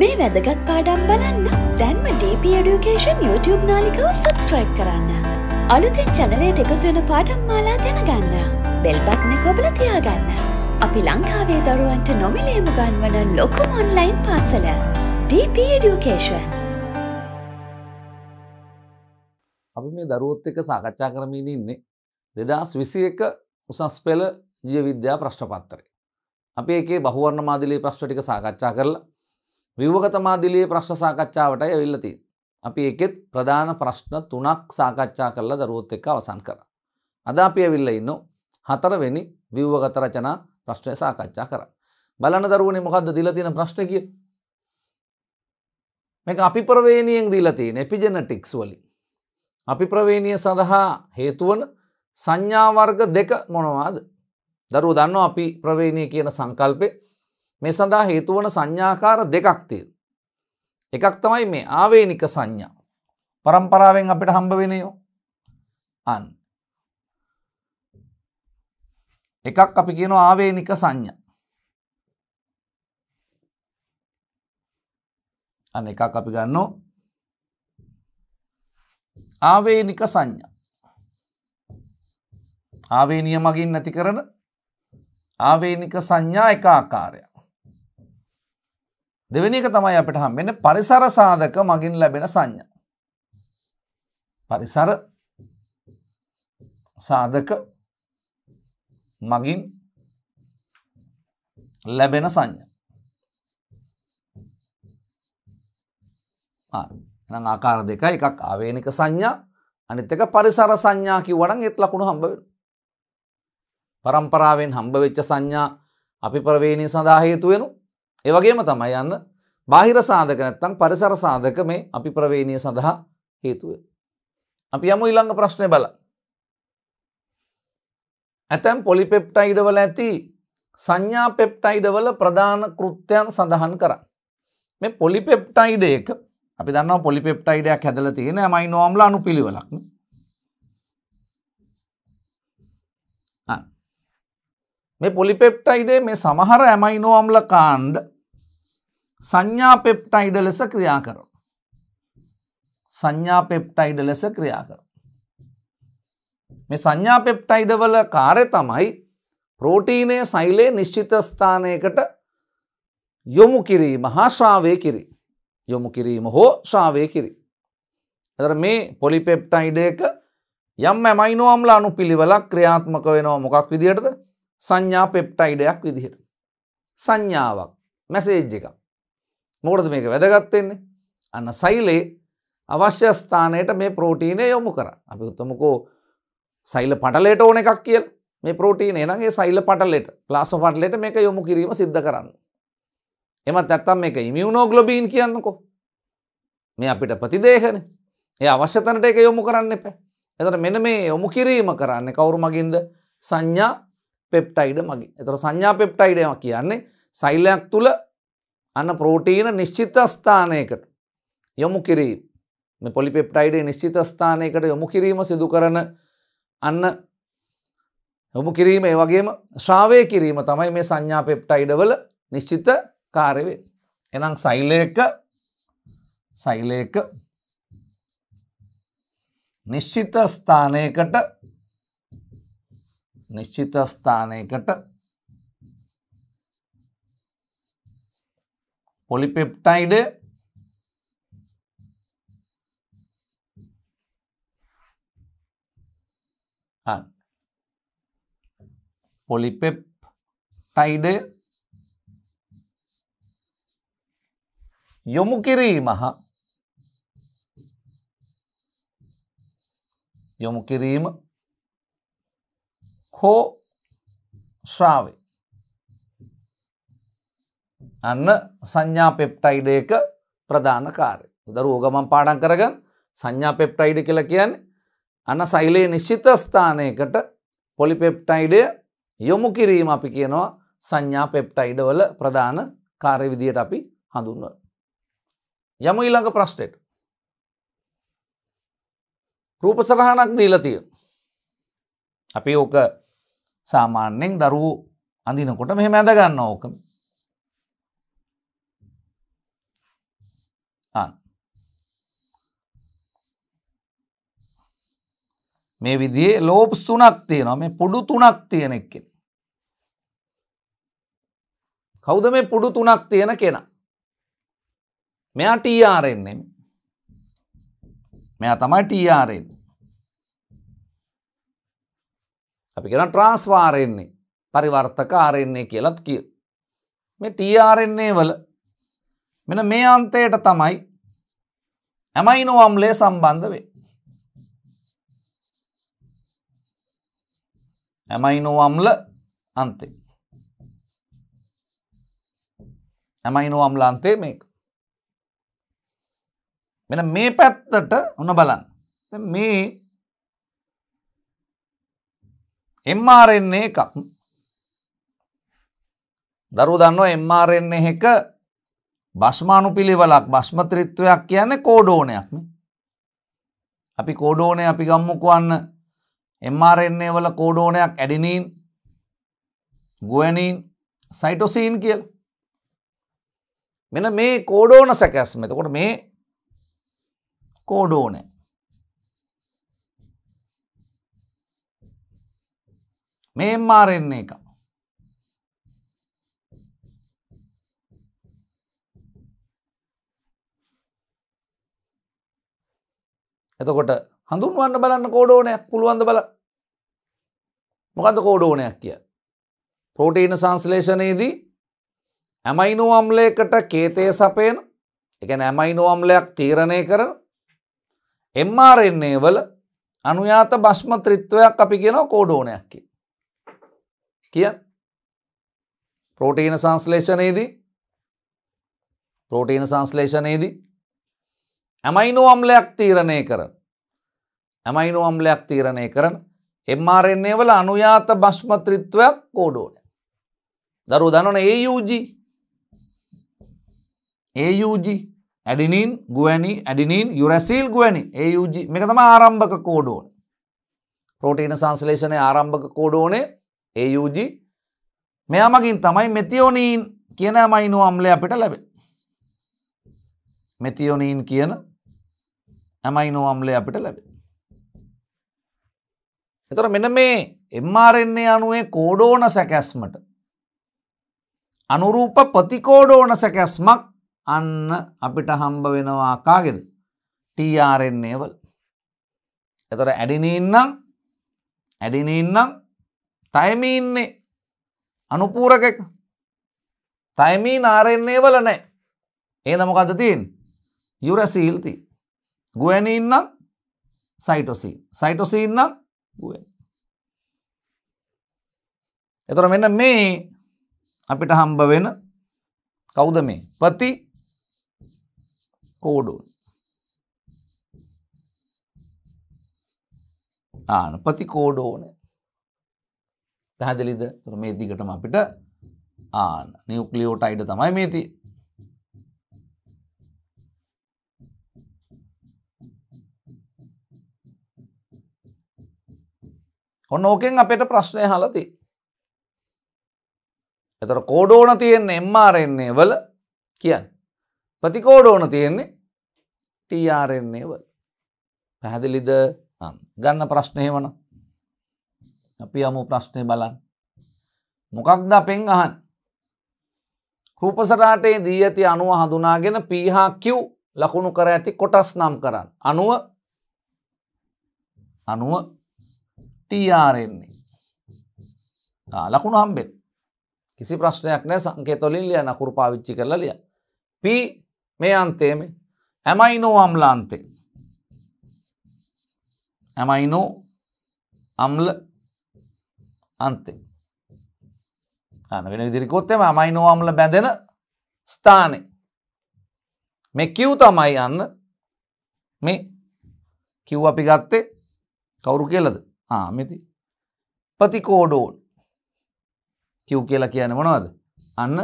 මේ වැදගත් පාඩම් බලන්න දැන්ම DP Education YouTube නාලිකව සබස්ක්‍රයිබ් කරන්න. අලුතෙන් චැනලයට එකතුවෙන පාඩම් මාලා දැනගන්න. බෙල්බත්න කොබල තියාගන්න. අපි ලංකාවේ දරුවන්ට නොමිලේම ගන්වන ලොකුම ඔන්ලයින් පාසල. DP Education. අපි මේ දරුවොත් එක සාකච්ඡා කරමින් ඉන්නේ දෙදස් විසි එක උසස් පෙළ ජීවවිද්‍යා ප්‍රශ්න පත්තරේ. අපි එකේ බහුවර්ණ මාදිලී ප්‍රශ්ටික සාකච්ඡා කරලා ව්‍යවගතමාදිලයේ ප්‍රශ්න සාකච්ඡාවටයි ඇවිල්ලති. අපි එකෙත් ප්‍රධාන ප්‍රශ්න තුනක් සාකච්ඡා කරලා දරුවොත් එක්ක අවසන් කර. අද අපි ඇවිල්ල ඉන්න හතරවෙනි ව්‍යවගත රචනා ප්‍රශ්නය සාකච්ඡා කර. බලන දරුවනේ මොකක්ද දිලා තියෙන ප්‍රශ්න කිය. මේක අපි ප්‍රවේණියෙන් දීලා තියෙන එපිජෙනටික්ස් වලින්. අපි ප්‍රවේණිය සඳහා හේතුවන සංඥා වර්ග දෙක මොනවාද? දරුවෝ දන්නවා අපි ප්‍රවේණිය කියන සංකල්පේ මේ සඳහා හේතුවන සංඥාකාර දෙකක් තියෙන. එකක් තමයි මේ ආවේනික සංඥා. පරම්පරාවෙන් අපිට හම්බ වෙනයෝ. අන්. එකක් අපි කියන ආවේනික සංඥා. අන්න එකක් අපි ගන්නෝ ආවේනික සංඥා. ආවේනිය මගින් නැති කරන ආවේනික සංඥා එක ආකාරයක්. දෙවැනි එක තමයි අපිට හම්බෙන පරිසර සාධක මගින් ලැබෙන සංඥා. පරිසර සාධක මගින් ලැබෙන සංඥා. නම් ආකාර දෙක එකක් ආවේනික සංඥා අනිත් එක පරිසර සංඥා කිව්වනම් ඒත් ලකුණු හම්බ වෙනවා. පරම්පරාවෙන් හම්බ වෙච්ච සංඥා අපි ප්‍රවේණිය සඳහා හේතු වෙනවා. ඒවගේම තමයි යන්න බාහිර සාධක නැත්තං පරිසර සාධක මේ අපි ප්‍රවේණය සඳහා හේතුව. අපි යමු ඉළඟ ප්‍රශ්නය බල. ඇතැම් පොලිපෙප්ටයිඩවල ඇති සංඥා පෙප්ටයිඩවල ප්‍රධාන කෘත්‍යයන් සඳහන් කරන්න. මේ පොලිපෙප්ටයිඩ එක අපි දන්න පොලිපෙප්ටයිඩයක් හැදල තියෙන මයි නෝම්ල අනු පිළිවෙලක්ම මේ පොලිපෙප්ටයිඩේ මේ සමහර ඇමයිනෝම්ල කාණ්ඩ සංඥා පෙප්ටයිඩ ලෙස ක්‍රියා කරු. සංඥා පෙප්ටයිඩ ලෙස ක්‍රියා කරු. මේ සංඥා පෙප්ටයිඩ වල කාරය තමයි ප්‍රෝටීනය සයිලේ නිශ්චිත ස්ථානයකට යොමු කිරීම හා ශ්‍රාවය කිරි. යොමු කිරීම හෝ ශ්‍රාවය කිරි. ඇතර මේ පොලිපෙප්ටයිඩ එක යම් ඇමයිනෝම්ල අනු පිළිවෙලක් ක්‍රියාත්මක වෙනවා මොකක් විදිහටද සංඥා පෙප්ටයිඩයක් විදිහට. සංඥාවක් මැසේජ් එක. මෝකටද මේක වැදගත්වෙන්නේ අන්න සයිලේ අවශ්‍ය ස්ථානයට මේ ප්‍රෝටීනය යොමු කර අපි උත්තමකෝ සයිල පටලට ඕන එකක් කියල් මේ ප්‍රෝටීනය නගේ සයිල පටලට ලාස පටලට මේක යොමු කිරීම සිද්ධ කරන්න. එමත් ඇත්තම් මේ ඉමියුණෝග්ලොබීන් කියන්නකෝ මේ අපිට ප්‍රතිදේහන ඒ අවශ්‍යතනට එක යොමු කරන්න එප එතට මෙන මේ යොමු කිරීම කරන්න කවුරු මගින්ද සංඥා පෙප්ටයිඩ මගින් එතර සංඥා පෙප්ටයිඩම කියන්නේ සෛලයක් තුළ අන්න ප්‍රෝටීන නිශ්චිතස්ථානයකට යොමු කිරීම පොලිපෙප්ටයිඩේ නිශ්චිතස්ථානයකට යොමු කිරීම සිදු කරන අන්න යොමු කිරීම ඒ වගේම ශ්‍රාවය කිරීම තමයි මේ සංඥා පෙප්ටයිඩවල නිශ්චිත කාරවේ. එනම් සෛලයක සෛලයක නිශ්චිත ස්ථානයකට නිශ්චිත ස්ථානයකට පොලිපෙප්ටයිඩ පොලිපෙප් ටයිඩ යොමු කිරීම හා යොමු කිරීම හෝ ශ්‍රාවේ. අන්න සංඥා පෙප්ටයිඩයක ප්‍රධාන කාරය. දරු ඕගමන් පාඩන් කරගන් සංඥා පෙප්ටයිඩ කියලා කියන්නේ අන්න සෛලයේ නිශ්චිත ස්ථානයකට පොලිපෙප්ටයිඩය යොමු කිරීම අපි කියනවා සංඥා පෙප්ටයිඩ වල ප්‍රධාන කාර්ය විදියට අපි හඳුන්ව. යමු ඊළඟ ප්‍රශ්නයට. රූප සරහනක් දීලා තියෙනවා. අපි ඕක සාමාන්‍යෙන් දරුවෝ අඳිනකොට මෙහෙම ඇඳගන්න ඕකම මේ විදිේ ලෝප්ස් තුනක් තියෙනවා මේ පුඩු තුනක් තියෙන එක්කෙන කෞද මේ පුඩු තුනක් තියෙන කෙන මෙයා ටආරෙන්නේ මෙයා තමයි ටආරෙන්නේ අපි කෙන ට්‍රන්ස්වාරෙන්නේ පරිවර්තකාරෙන්නේ කියලත් කිය. මේ ටRNන්නේ වල මෙන මේ අන්තයට තමයි ඇමයිනොවම්ලේ සම්බන්ධ වේ. ඇමයිනොවම්ල අන්තේ. ඇමයිනොවම්ල අන්තේ මේක. මෙන මේ පැත්තට උන බලන්. මේ එම්මාරෙන්නේ එකක් දරු දන්නව එම්මාරෙන්නේ එක බස්මානු පිළිවලක් බස්මත්‍රිත්වයක් කියන්නේ කෝඩෝනයක් අපි කෝඩෝනය අපි ගම්මුකුවන්න එම්මාරෙන්නේ වල කෝඩෝනයක් ඇඩිනීන් ගුවනීන් සයිටොසීන් කියල මෙන මේ කෝඩෝන සැකැස්ම එතකොට මේ කෝඩෝනෑ මේ එම්මාරෙන්නේ එක එතකොට හඳුන්වන්න බලන්න කෝඩෝනයක් පුළුවන්ද බල මොකද කෝඩෝනයක් කිය පෝටීන සංස්ලේෂණයේදී ඇමයිනෝ අම්ලයකට කේතය සපයන එක ඇමයිනෝ අම්ලයක් තීරණය කරන එම්මාරෙන්නේ වල අනුයාත බස්්ම ත්‍රිත්වයක් අපි කියෙන කෝඩෝනයක් කිය කිය ප්‍රෝටීන සංස්ලේෂනයේදී ප්‍රෝටීන සංස්ලේෂනයේදී ඇමයිනෝ අම්ලයක් තීරණය කරන ඇමයිනෝ අම්ලයක් තීරණය කරන එම්මාරෙන්නේ වල අනුයාත භශ්මත්‍රිත්වයක් කෝඩෝන දරු දනන AUG AUG ඇඩිනින් ගුවනි ඇඩිනින් යුරැසිල් ගුවනි AUG මෙක තම ආරම්භක කෝඩෝන ප්‍රෝටීන සංස්ලේෂණය ආරම්භක කෝඩෝනේ ඒ යූජි මෙයා මගින් තමයි මෙතියෝනීන් කියන මයිනු අම්ලය අපිට ලැබේ. මෙතියෝනීන් කියන ඇමයිනෝ අම්ලය අපිට ලැබේ. එතොට මෙන මේ එම්මාරෙන්නේ අනුවේ කෝඩෝන සැකැස්මට අනුරූප ප්‍රතිකෝඩෝන සැකැස්මක් අන්න අපිට හම්බ වෙනවා කාගෙද ටRNAවල් එතොට ඇඩිනීන්නම් ඇඩිනීන්නම් තයමී ඉන්නේ අනුපූරක එක. තයමී නාරෙන්නේ වල නෑ. ඒද මොකද තියෙන් යුරසීල්ති. ගුවනීන්නම් සයිටොසී සයිටොසීන්නම් ගුවෙන්. එතොර මෙන්න මේ අපිට හම්බ වෙන කෞද මේ පති කෝඩුන් ආන පති කෝඩෝනේ පැහැදිලිද තුර මේ දිගටම අපිට ආන නිියුක්ලියෝට අයිඩ තමයි මේති ඔන්න ඕකෙන් අපට ප්‍රශ්නය හලති එතර කෝඩෝන තියෙන්නේ එම්මාරෙන්නේ වල කියන් ප්‍රතිකෝඩෝන තියෙන්නේ ටRNA වල පැහැදිලිද ගන්න ප්‍රශ්නය වනවා අපි යමු ප්‍රශ්නය බලන්. මොකක්ද අපෙන් අහන්. කෘපසරාටේ දී ඇති අනුව හඳුනාගෙන පීහා කිව් ලකුණු කර ඇති කොටස් නම් කරන්න. අනුව අනුව ටරෙන්නේ. E. ලකුණු හම්බෙන් කිසි ප්‍රශ්නයක් නෑ සංකේතොලින් ලිය නකුරු පාවිච්චි කරල ලිය. පී මේ අන්තේම ඇමයි නෝ අම්ලාන්තේ. ඇමයි නෝ අම්ල අන්තෙන් අන වෙන විදිරිකොත්තම අමයිනෝවාම්ල බැඳෙන ස්ථානය මේ කිව් තමයි යන්න මේ කිව් අපි ගත්තේ කවුරු කියලද ආමිති පතිකෝඩෝන් කිව් කියලා කියන මොනවද අන්න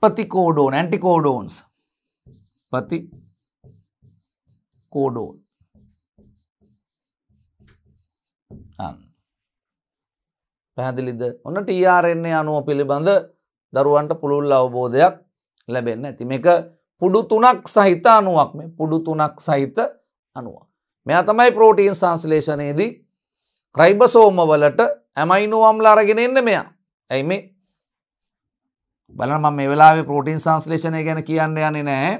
පතිකෝඩෝන් ඇන්ටිකෝඩෝන්ස් පති කෝඩෝන් අන්න පැහැදිලිද ඔන්න TRන්නේ අනුව පිළිබඳ දරුවන්ට පුළුල් අවබෝධයක් ලැබෙන්න ඇති මේක පුඩු තුනක් සහිත අනුවක් මේ පුඩු තුනක් සහිත අනුව. මෙයා තමයි ප්‍රෝටීන් සංස්ලේෂණයේදී ක්‍රයිබසෝම වලට ඇමයිනුවම්ල අරගෙන එන්න මෙයා ඇයි මේ බලම මේ වෙලාවේ ප්‍රෝටීන් සංස්ලේෂණය ගැන කියන්න යන්නේ නෑ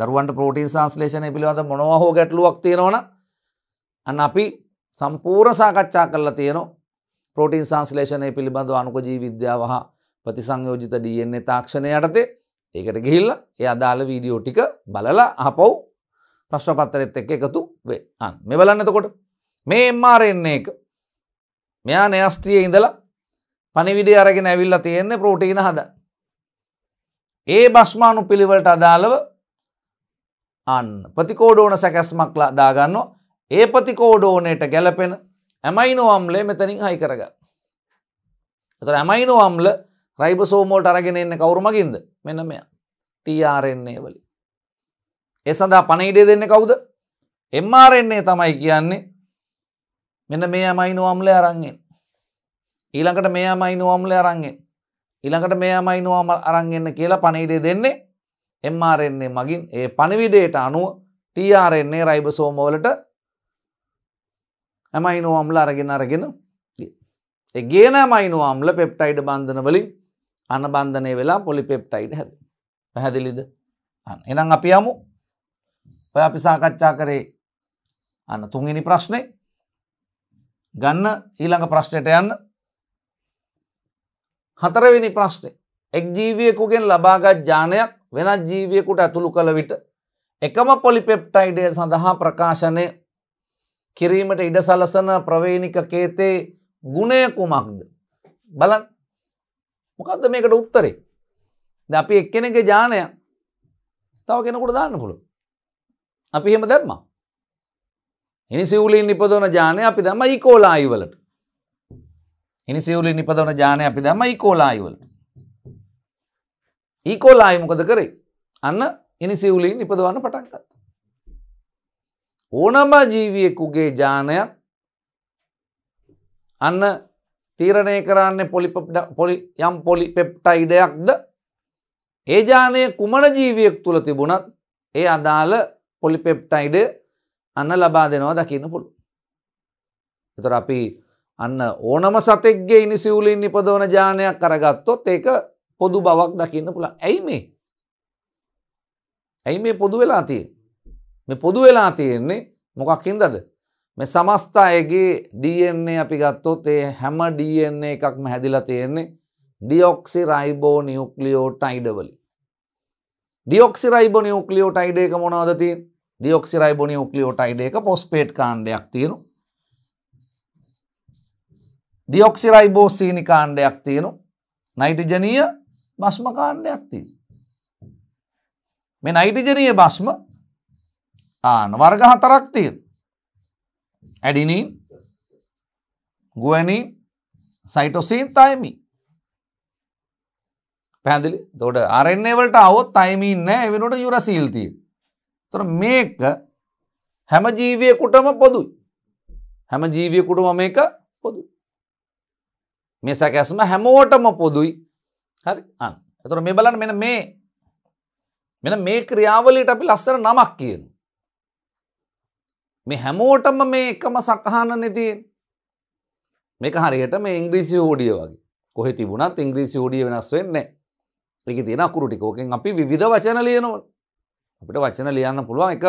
දරුවන්ට ප්‍රෝටීන් සංස්ලේෂණය පිළිබඳ මොනවා හෝ ගැටලුවක් තියෙනවනම් අන්න අපි සම්පූර්ණ සාකච්ඡා කරලා තියෙනවා ප්‍රෝටීන් සංස්ලේෂණය පිළිබඳව අනුකජී විද්‍යාව හා ප්‍රතිසංයෝජිත DNA තාක්ෂණය යටතේ ඒකට ගිහිල්ලා ඒ අදාළ වීඩියෝ ටික බලලා අහපව් ප්‍රශ්න පත්‍රෙත් එක්ක එකතු වේ. අන්න මේ බලන්න එතකොට මේ mRNA එක මෙයා නෑස්තියේ ඉඳලා පණිවිඩය අරගෙන ඇවිල්ලා තියෙන්නේ ප්‍රෝටීන හදන්න. ඒ බස්මානු පිළිවෙලට අදාළව අන්න ප්‍රතිකෝඩෝන සැකැස්මක් දාගන්නවා ඒ ප්‍රතිකෝඩෝනයට ගැලපෙන ඇමයිනෝ අම්ලේ මෙතනින් හයි කරගන්න. එතර ඇමයිනෝ අම්ල රයිබසෝමෝල්ට අරගෙන එන්න කවුරුමකින්ද මෙන්න මෙය ටRන්නේ වලි. ඒ සඳහා පණහිඩේ දෙන්න කවුද එම්මාරෙන්නේ තමයි කියන්නේ මෙන්න මේ අමයිනෝ අම්ලය අරංගෙන්. ඊළඟට මේ අමයිනෝ අම්ලය අරංගෙන්. ඊළඟට මේ අමයිනෝ අම අරංගෙන්න්න කියලා පණහිඩේ දෙන්නේ එම්මාරෙන්නේ මගින් ඒ පණවිඩේට අනුව ටRන්නේ රයිබසෝමෝලට ඇමයිනෝම්ල අරගෙන අරගෙන එගේන මයිනවාම්ල පෙප්ටයිඩ් බන්ධන වලින් අනබන්ධනය වෙලා පොලි පෙප්ටයිඩ් හැද පැහැදිලිද එනම් අපි යමු ඔය අපි සාකච්ඡා කරේ අන්න තුන්ගනි ප්‍රශ්නය ගන්න ඊළඟ ප්‍රශ්නයට යන්න හතරවෙනි ප්‍රශ්නය එක් ජීවියකුගෙන් ලබාගත් ජානයක් වෙනත් ජීවියකුට ඇතුළු කළ විට එකම පොලිපෙප්ටයිඩය සඳහා ප්‍රකාශනය කිරීමට ඉඩ සලසන ප්‍රවේණික කේතේ ගුණය කුමක්ද. බලන් මොකක්ද මේකට උත්තරේ. ද අපි එක්කෙනගේ ජානය තව කෙනකුට දාන්න පුළුව. අපි හෙම දැම්ම. එනි සිවලින් නිපදවන ජානය අපි දම ඉකෝලායිවලට. එනි සිවලින් නිපදවන ජානය අපි දම ඉකෝලායිවලට. ඊකෝලායි මොකද කරේ අන්න එනි සිවලින් නිපදවන්න පටන්ගත්ත. ඕනම ජීවියෙකුගේ ජානයක් අන්න තීරණය කරන්නේ පොලි යම් පොලි පෙප්ටයිඩයක්ද ඒ ජානය කුමන ජීවියෙක් තුළ තිබුණත් ඒ අදාළ පොලිපෙප්ටයිඩ අන්න ලබා දෙනවා දකින්න පුළු. එතර අපි අන්න ඕනම සතෙක්ගේ ඉනිසිවුලින් නිපදවන ජානයක් කරගත්තොත් ඒක පොදු බවක් දකින්න පුළ ඇයි මේ ඇයි මේ පොදු වෙලා තිී මේ පොදු වෙලා තියෙන්නේ මොකක් හින්දද මේ සමස්ත අයගේ DNA අපි ගත්තොත් ඒ හැම DNA එකක්ම හැදිලා තියෙන්නේ ඩියොක්සි රයිබෝ නියුක්ලියෝටයිඩවලින් ඩියොක්සි රයිබෝ නියුක්ලියෝටයිඩ එක මොනවද තියෙන්නේ ඩියොක්සි රයිබෝ නියුක්ලියෝටයිඩ එක ෆොස්ෆේට් කාණ්ඩයක් තියෙනවා ඩියොක්සි රයිබෝ සීනි කාණ්ඩයක් තියෙනවා නයිට්‍රජනීය භස්ම කාණ්ඩයක් තියෙනවා මේ නයිට්‍රජනීය භස්ම ආන වර්ග හතරක් තියෙන. ඇඩිනී ගුවනී සයිටොසීන් තයිමී පැදිලි තොට අරෙන්නේවලට අවොත් අයිමීන්න එවෙනට යුරසීල්තිය. තොර මේක හැම ජීවියකුටම පොදුයි. හැම ජීවියකුටම මේක පොදු. මේ සැකැස්ම හැමෝටම පොදුයි හරි අන් එතුර මේ බලන් මෙන මේ මෙන මේ ක්‍රියාවලට අපි ලස්සර නමක් කියනු. මේ හැමෝටම මේ එකම සටහනනේ තියෙන. මේක හරියට මේ ඉංග්‍රීසි හෝඩිය වගේ. කොහෙ තිබුණත් ඉංග්‍රීසි හෝඩිය වෙනස් වෙන්නේ නැහැ. ඒකේ තියෙන අකුරු ටික. ඕකෙන් අපි විවිධ වචන ලියනවා. අපිට වචන ලියන්න පුළුවන් එක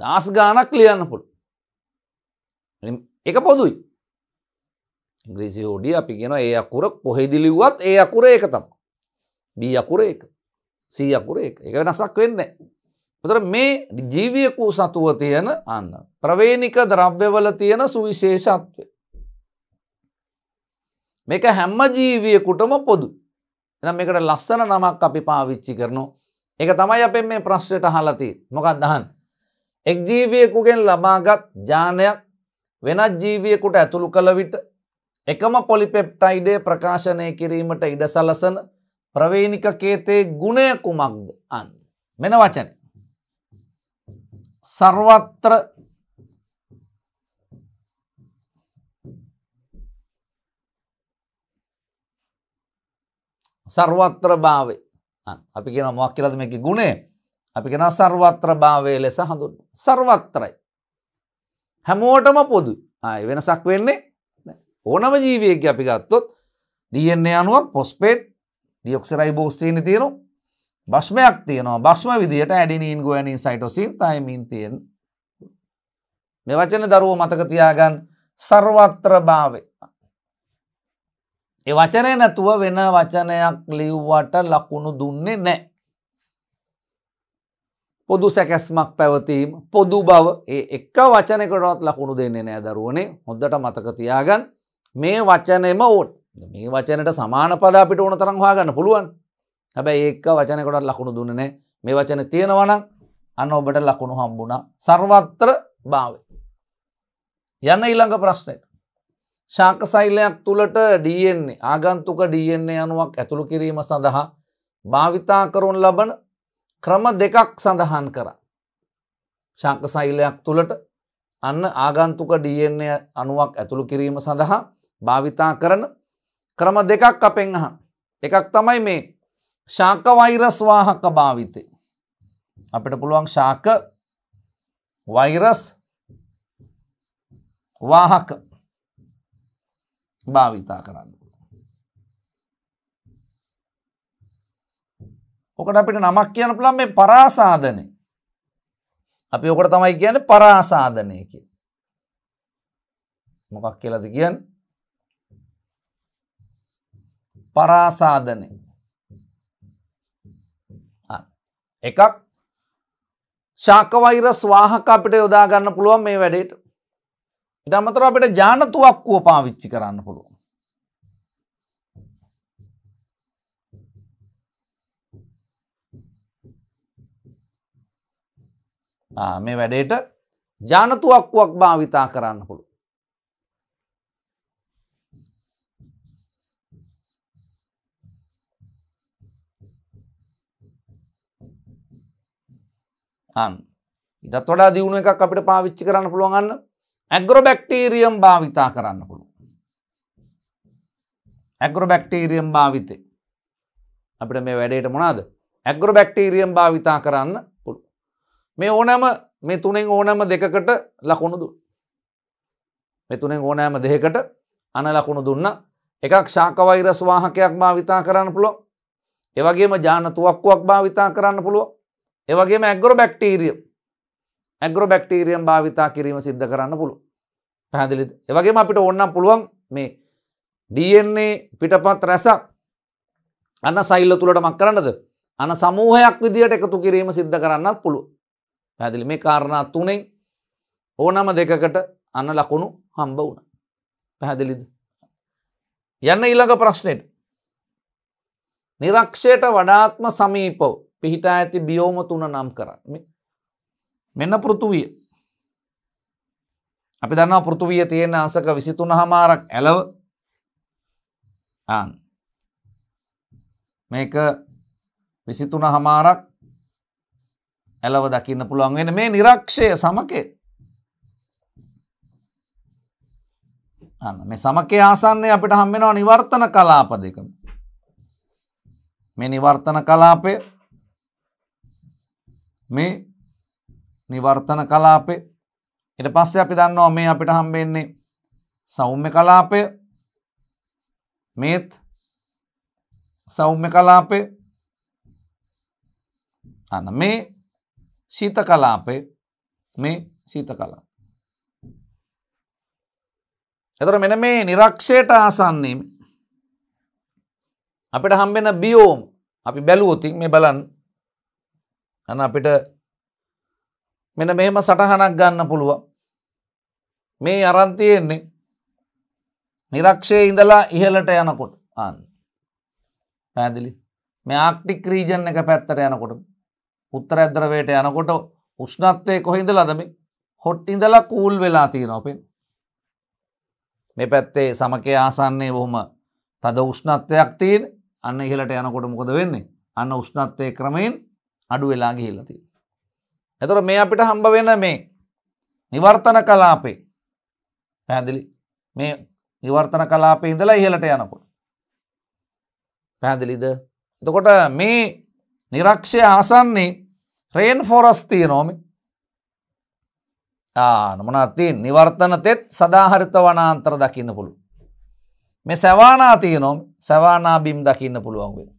දාස් ගානක් ලියන්න පුළුවන්. ඒක පොදුයි. ඉංග්‍රීසි හෝඩිය අපි කියන ඒ අකුර කොහෙදිලිව්වත් ඒ අකුර ඒක තම. බී අකුර ඒක. සී අකුර ඒක. ඒක වෙනසක් වෙන්නේ නැහැ. තර මේ ජීවියකු සතුව තියෙන අන්න. ප්‍රවේනික ද්‍රව්‍යවල තියෙන සුවිශේෂත්වය. මේක හැම්ම ජීවියකුටම පොදු. එනම් මේකට ලස්සන නමක් අපි පාවිච්චි කරනු. එක තමයි අප මේ ප්‍රශ්නයට හලති මොකක් දහන්. එක් ජීවියකුගෙන් ලබාගත් ජානයක් වෙනත් ජීවියකුට ඇතුළු කළ විට එකම පොලිපෙප්ටයිඩේ ප්‍රකාශනය කිරීමට ඉඩ සලසන ප්‍රවේනික කේතේ ගුණය කුමක්ද අන්. මෙන වචන. സർവത്ര සර්වත්‍ර භාවේ අපි කියෙන මොක්කිලද මේක ගුණේ අපි කෙන සර්වත්‍ර භාවේ ලෙස හඳුන් සර්වත්‍රයි. හැමෝටම පොදු අය වෙනසක් වෙන්නේ ඕනම ජීවයක අපි ගත්තොත් දියන්නේ අනුවක් පොස්පේට් ඩියොක්සරයි බෝස්සීනි තියෙනවා බස්්මයක් තියනවා බස්්ම විදිට ඇඩිනීන් ගුවනින් සයිටෝසින් තයිමින් තියෙන් මෙ වචන දරුව මතක තියාගන් සර්වත්‍ර භාවය ඒ වචනය නැතුව වෙන වචනයක් ලිව්වට ලකුණු දුන්නේ නෑ. පොදු සැකැස්මක් පැවතීම පොදු බව ඒ එක වචනකටත් ලකුණු දෙන්නේ නෑ දරුවනේ හොඳට මතකතියාගන් මේ වචනෙම ඕට් මේ වචනට සමාන පද අපිට ඕන තරං හාගන්න පුළුවන් හැබැයි ඒක වචනකොටත් ලකුණු දුන්නන මේ වචන තියෙනවනම් අන්න ඔබට ලකුණු හම්බුණ සර්වත්‍ර භාවය. යන්න ඊළඟ ප්‍රශ්නයට. ශාක සෛලයක් තුළට ඩන්නේ ආගන්තුක ඩන්නේ යනුවක් ඇතුළු කිරීම සඳහා භාවිතා කරුන් ලබන ක්‍රම දෙකක් සඳහන් කර. ශාක සෛලයක් තුළට අන්න ආගන්තුක ඩන්නේ අනුවක් ඇතුළු කිරීම සඳහා භාවිතා කරන ක්‍රම දෙකක් අපෙන් අහන් එකක් තමයි මේ ශාක වෛරස් වාහක භාවිතය. අපිට පුළුවන් ශාක වෛරස් වාහක භාවිතා කරන්න. ඕකට අපිට නමක් කියන පුළන් මේ පරාසාධනය. අපි ඕකට තමයි කියන පරාසාධනය කිය. මොකක් කියලද කියන් පරාසාධනය එකක් ශාකවෛරස් වාහක අපිට යොදාගන්න පුළුවන් මේ වැඩේට ඉඩමතර අපට ජානතුවක්කුව පාවිච්චි කරන්න පුළුවන්. මේ වැඩේට ජානතුවක්කුවක් භාවිතා කරන්න පුළුව. අන් ඉඩත් වඩා දියුණු එකක් අපිට පාවිච්චි කරන්න පුළුවන්න්න ඇග්‍රොබැක්ටීරියම් භාවිතා කරන්න පුළු ඇග්‍රොබැක්ටීරියම් භාවිතය අපිට මේ වැඩේට මොනාද ඇග්‍රොබැක්ටීරියම් භාවිතා කරන්න පුළු මේ ඕනෑම මේ තුනෙන් ඕනෑම දෙකකට ලකුණුදු මේ තුනෙන් ඕනෑම දෙකට අන ලකුණු දුන්න එකක් ශාකවෛරස් වාහකයක් භාවිතා කරන්න පුළුව ඒවගේම ජානතුවක්කුවක් භාවිතා කරන්න පුළුව ඒවගේ ඇග්‍රෝ බැක්ටීරියම් ඇග්‍රෝ බැක්ටීරියම් භාවිතා කිරීම සිද්ධ කරන්න පුළු පැහැදිලිද ඒවගේම අපිට ඔන්න පුළුවන් මේ DNA පිටපත් රැසක් අන්න සෛල්ල තුළට මක් කරන්නද අන සමූහයක් විදියට එකතු කිරීම සිද්ධ කරන්නත් පුළු පැදිලි මේ කාරණා තුනෙන් ඕනම දෙකකට අන්න ලකුණු හම්බ වුණ පැහැදිලිද යන්න ඊළඟ ප්‍රශ්නයට නිරක්ෂයට වඩාත්ම සමීපව පිහිටා ඇති බියෝම තුන නම් කරන්න මෙන්න පෘතුවිය අපි දන්නවා පෘතුවිය තියෙන අසක විසිතුන හමාරක් ඇලව ආන් මේක විසිතුන හමාරක් ඇලව දකින්න පුළුවන් වෙන මේ නිරක්ෂය සමකේ අන්න මේ සමකේ ආසන්නේ අපිට හම්බෙනවා නිවර්තන කලාප දෙකම මේ නිවර්තන කලාපය මේ නිවර්තන කලාපේ එට පස්සේ අපි දන්නවා මේ අපිට හම්බෙන්නේ සෞම්‍ය කලාපය මේත් සෞම්‍ය කලාපය අන මේ ශීත කලාපේ මේ ශීත කලා එතර මෙන මේ නිරක්ෂයට ආසන්නේ අපිට හම්බෙන බියෝම් අපි බැලුවොතින් මේ බලන් අන අපිට මෙන මෙහෙම සටහනක් ගන්න පුළුවන් මේ අරන්තියෙන්නේ නිරක්ෂය ඉඳලා ඉහලට යනකොට අන්න පැදිලි මේ ආක්ටික් රීජන් එක පැත්තට යනකොට උත්තර ඇද්‍රවයට යනකොට උෂ්ණත්වය කොහිඳලදම හොට් ඉඳලා කූල් වෙලා තියෙන අපෙන් මේ පැත්තේ සමකය ආසන්නේ බොහොම තද උෂ්ණත්වයක් තිීන් අන්න ඉහලට යනකොට මොකද වෙන්නේ අන්න උෂ්ණත්වය ක්‍රමයෙන් අඩු වෙලා ගිහිල්ලා තියෙනවා. එතකොට මේ අපිට හම්බ වෙන මේ නිවර්තන කලාපේ පැහැදිලි මේ නිවර්තන කලාපේ ඉඳලා ඉහළට යනකොට පැහැදිලිද? එතකොට මේ නිරක්ෂය ආසන්නේ රේන් ෆොරස් තියෙනෝමේ නොමනත්ති නිවර්තන තෙත් සදාහරිත වනාන්තර දකින්න පුළු. මේ සැවානා තියනොම් සැවානා බිම් දකින්න පුළුවන්ගෙන.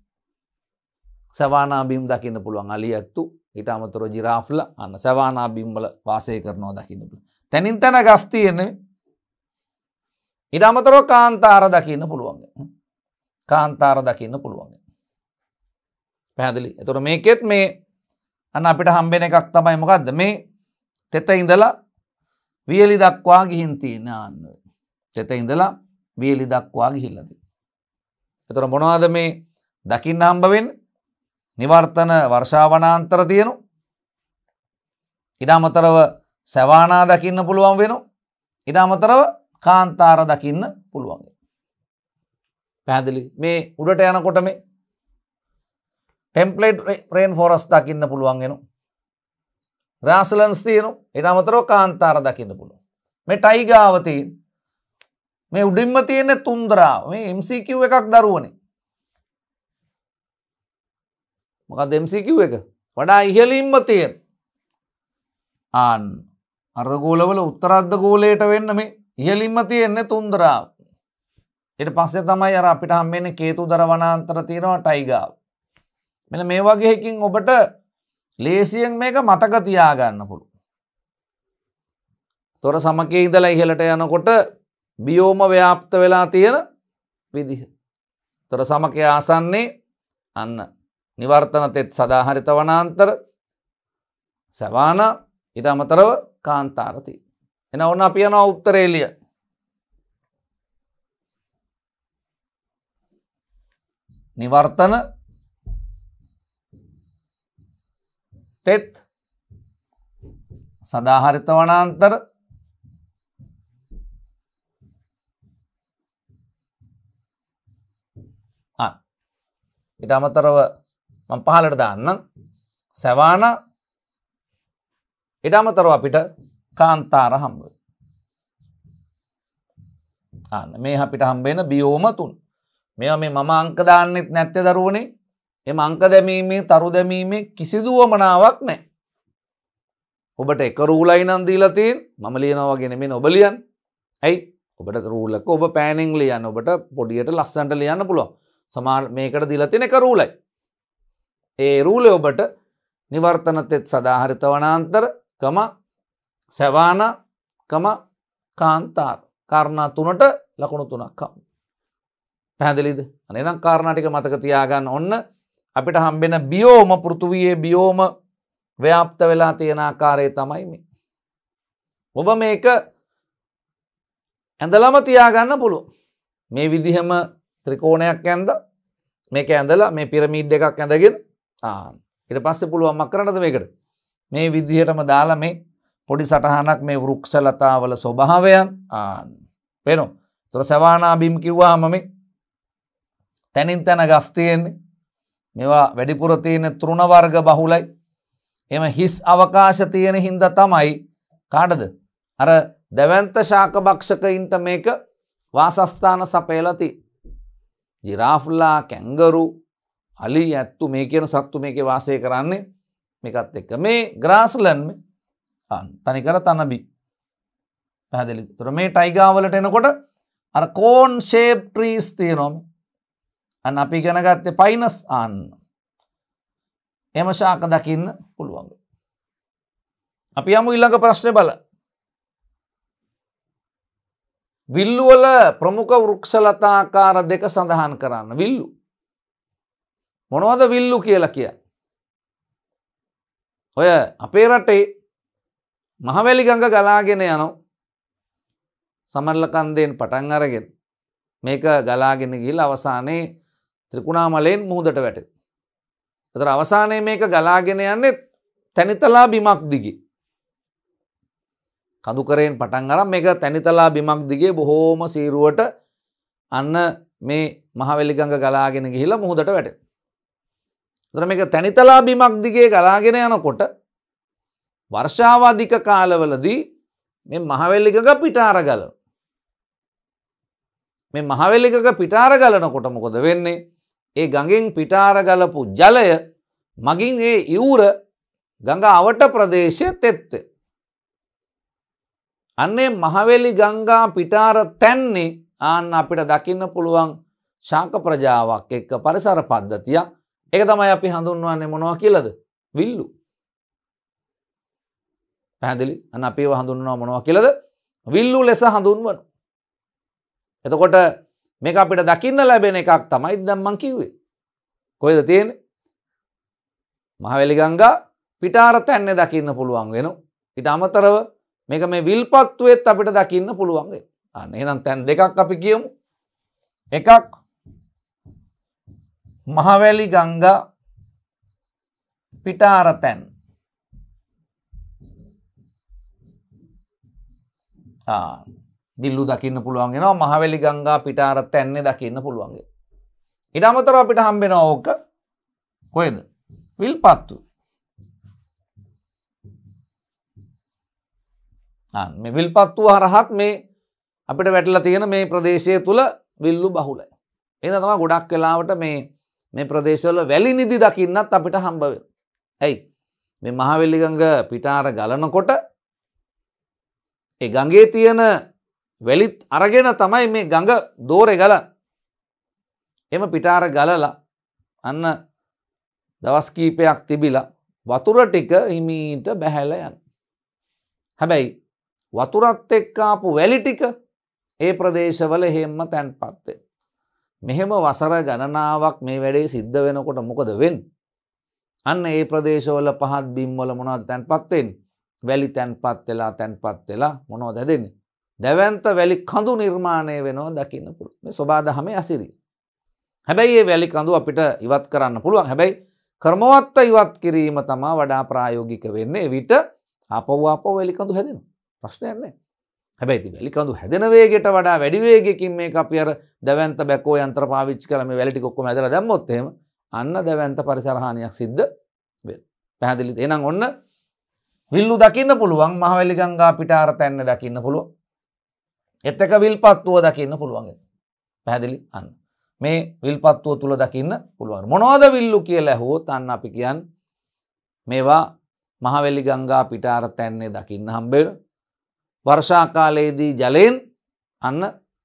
සවානාබිම් දකින්න පුළුවන් අලි ඇත්තු හිට අමතර ජිරාෆ්ල අන්න සවානාබිම්වල වාසය කරනවා දකින්න පුළ තැනින් තැන ගස්තියන්නේ ඉඩ අමතරෝ කාන්තාර දකින්න පුළුවන් කාන්තාර දකින්න පුළුවන් පැහැදිලි එතුර මේකෙත් මේ අන්න අපිට හම්බෙන එකක් තමයි මොකක්ද මේ තෙත ඉඳලා වියලි දක්වා ගිහින් තියෙන අන්න තෙත ඉඳලා වියලි දක්වා ගිහිල්ලද එතුර මොනවාද මේ දකින්න හම්බවෙන් නිවර්තන වර්ෂාවනාන්තර තියෙනු ඉඩාමතරව සැවානා දකින්න පුළුවන් වෙන ඉඩාමතරව කාන්තාර දකින්න පුළුවන් පැහැදිලි මේ උඩට යනකොට මේ ටෙම්පලේට් රේන් ෆෝරස් දකින්න පුළුවන්ගෙන රාසලන්ස් තියනු එනමතරෝ කාන්තාර දකින්න පුළුව මේ ටයිගාවතීන් මේ උඩින්ම තියෙන තුන්දරා මේ MCQ එකක් දරුවනේ මොකක් දෙම්සිකිව් එක වඩා ඉහලින්ම තියෙන් ආන් අර්ගෝලවල උත්තරද්ධ ගෝලයට වෙන්න මේ ඉහලින්ම තියෙන්නේ තුන්දරාව එට පස්සේ තමයි අර අපිට හම්බෙන කේතු දරවනාන්තර තියෙනවා ටයිගාව මෙන මේ වගේ හැකින් ඔබට ලේසියෙන් මේක මතක තියාගන්න පුළු තොර සමකේ ඉදලා ඉහලට යනකොට බියෝම ව්‍යාප්ත වෙලා තියෙන විදිහ තොර සමකය ආසන්නේ අන්න නිවර්තනතෙත් සදාහරිත වනාන්තර සැවාන ඉඩ අමතරව කාන්තාරති. එන ඔන්න අපියනවා උත්තරේලිය නිවර්තන තෙත් සදාහරිත වනාන්තර ඉට අමතරව මං පහලට දාන්නම් සැවාන එඩමතරව අපිට කාන්තාර හම්බ අන්න මේ අපිට හම්බෙන බියෝමතුන් මෙ මේ මම අංක දාන්නෙත් නැත්ත දරුවනේ එම අංක දැමීමේ තරු දැමීමේ කිසිදුවමනාවක් නෑ ඔබට එක රූලයි නන්දීලතින් මම ලියනවාගෙන මේ ඔබලියන් ඇයි ඔබට රූලක ඔබ පෑනිං ලියන්න ඔබට පොඩියට ලස්සන්ට ලියන්න පුළුව සමාර් මේකට දිලතින එක රූලයි ඒ රූලය ඔබට නිවර්තනතෙත් සදාහරිතවනාන්තරකම සැවානකම කාන්තාර කාරණා තුනට ලකුණු තුනක්කම්. පැහැදිලිද අනනම් කාරණටික මතක තියාගන්න ඔන්න අපිට හම්බෙන බියෝම පෘතුවයේ බියෝම ව්‍යාප්ත වෙලා තියෙන ආකාරය තමයි මේ. ඔබ මේක ඇඳලම තියාගන්න පුළු. මේ විදිහම ත්‍රිකෝණයක් ඇන්ද මේක ඇඳලා මේ පිරමීඩ් එකක් ඇඳගෙන ඉට පස්සෙ පුළුවන්මක් කරටද මේකට මේ විදිහටම දාලා මේ පොඩි සටහනක් මේ වෘක්ෂලතාවල ස්වභාවයන් ආන් පෙනු තුර සවානාබිම් කිව්වාම මේ තැනින් තැන ගස්තියෙන්නේ මෙවා වැඩිපුරතියන තෘණවර්ග බහුලයි එම හිස් අවකාශ තියෙන හින්ද තමයි කාඩද අර දැවන්ත ශාකභක්ෂකයින්ට මේක වාසස්ථාන සපේලති ජිරාෆ්ලා කැංගරු අලි ඇත්තු මේ කියන සත්තු මේක වාසය කරන්නේ මේකත් එක්ක මේ ග්‍රාස්ලන්ම තනිකර තනබි පැදිලි තුර මේ ටයිගාවලට එනකොට අර කෝන් ශේප් ට්‍රීස් තියනොම අන්න අපි ගැනගත්තේ පයිනස් ආන්න එම ශාක දකින්න පුළුවන් අපි යමු ඉල්ළඟ ප්‍රශ්නය බල විල්ලුවල ප්‍රමුඛ වෘක්ෂලතාකාර දෙක සඳහන් කරන්න විල්ලු මොනවද විල්ලු කියලා කිය. ඔය අපේ රටේ මහවැලි ගඟ ගලාගෙන යනු සමරලකන්දයෙන් පටන් අරගෙන මේක ගලාගෙන ගිල් අවසානයේ ත්‍රිකුණාමලයෙන් මුහදට වැට. එතර අවසානයේ මේක ගලාගෙන යන්නේ තැනිතලා බිමක් දිගි. කඳුකරයෙන් පටන් අරම් මේක තැනිතලා බිමක් දිගේ බොහෝම සීරුවට අන්න මේ මහවැලිගඟ ගලාගෙන ගිහිලා මුහදට වැට. තර මේක තැනිතලා බිමක් දිගේ ගලාගෙන යනකොට වර්ෂාවාධික කාලවලදී මේ මහවෙල්ලිකක පිටාර ගලන. මේ මහවෙල්ලිකක පිටාර ගලනකොට මොකොද වෙන්නේ ඒ ගඟෙන් පිටාර ගලපු ජලය මගින් ඒ ඉවුර ගඟ අවට ප්‍රදේශය තෙත්වේ. අන්නේ මහවෙලි ගංගා පිටාර තැන්නේ ආන්න අපිට දකින්න පුළුවන් ශාක ප්‍රජාවක් එක්ක පරිසර පද්ධතියක් එක තමයි අපි හඳුන්වන්නේ මොනවා කියලද විල්ලු පැහැදිලි අන්න අපිව හඳුන්නවා මොනවා කියලද විල්ලු ලෙස හඳුන්වනු එතකොට මේ අපිට දකින්න ලැබෙන එකක් තමයි දම්මං කිව්වේ කොයිද තියෙන මහවැලිගංගා පිටාර තැන්න දකින්න පුළුවන් වෙන ඉට අමතරව මේක මේ විල්පත්තුවෙත් අපිට දකින්න පුළුවන්ගේ අන්න එනම් තැන් දෙකක් අපි කියමු එකක් මහවැලි ගංගා පිටාරතැන් දිල්ලු දකින්න පුළුවන්ගෙන මහවැලි ගංගා පිටාර තැන්නේ දකින්න පුළුවන්ගේ. ඉඩමතර අපිට හම්බෙන ඕක කොයද විල් පත්තු විල් පත්තුව හරහත් මේ අපිට වැටල තියෙන මේ ප්‍රදේශය තුළ විල්ලු බහුලයි. එන තම ගොඩක් කලාවට මේ මේ ප්‍රදේශවල වැලි නිදි දකින්නත් අපිට හම්බව. ඇයි මේ මහවෙල්ලිගඟ පිටාර ගලනකොට ඒ ගඟේ තියෙන වැලිත් අරගෙන තමයි මේ ගඟ දෝරෙ ගලන්. එම පිටාර ගලලා අන්න දවස් කීපයක් තිබිලා වතුර ටික හිමීට බැහැල යන. හැබැයි වතුරත් එක්කාපු වැලි ටික ඒ ප්‍රදේශවල හෙම්ම තැන්පත්වේ. මෙහෙම වසර ගණනාවක් මේ වැඩේ සිද්ධ වෙනකොට මොකද වෙන්. අන්න ඒ ප්‍රදේශවල පහත් බිම්වල මොනවද තැන් පත්වෙන් වැලි තැන් පත් වෙලා තැන් පත් වෙලා මොනෝ දැදෙන්නේ. දැවන්ත වැලි කඳු නිර්මාණය වෙනවා දකින්න පුළු මේ ස්වබාදහම ඇසිරි. හැබැයි ඒ වැලි කඳු අපිට ඉවත් කරන්න පුළුවන් හැබැයි කර්මවත්ත ඉවත් කිරීම තමා වඩා ප්‍රායෝගික වෙන්නේ විට අපව අප වැලිකඳු හැදෙන ප්‍රශ්නයන්නේ. හැබැයි ති වැලිකඳු හැදෙන වේගයට වඩා වැඩි වේගකින් මේ අපි අර දැවන්ත බැකෝ යන්ත්‍ර පාවිච්චි කළා මේ වැලිටි කොක්කොම ඇදලා දැම්මොත් එහෙම අන්න දැවන්ත පරිසර හානියක් සිද්ධ වෙනවා. පැහැදිලිද? එහෙනම් ඔන්න විල්ලු දකින්න පුළුවන් මහවැලි ගංගා පිටාර තැන්න දකින්න පුළුවන්. එතක විල්පත්තුව දකින්න පුළුවන්. පැහැදිලි? අන්න. මේ විල්පත්තුව තුල දකින්න පුළුවන්. මොනවද විල්ලු කියලා ඇහුවොත් අන්න අපි කියන්නේ මේවා මහවැලි ගංගා පිටාර තැන්නේ දකින්න හම්බ වෙනවා. වර්ෂාකාලයේදී ජලයෙන් අන්න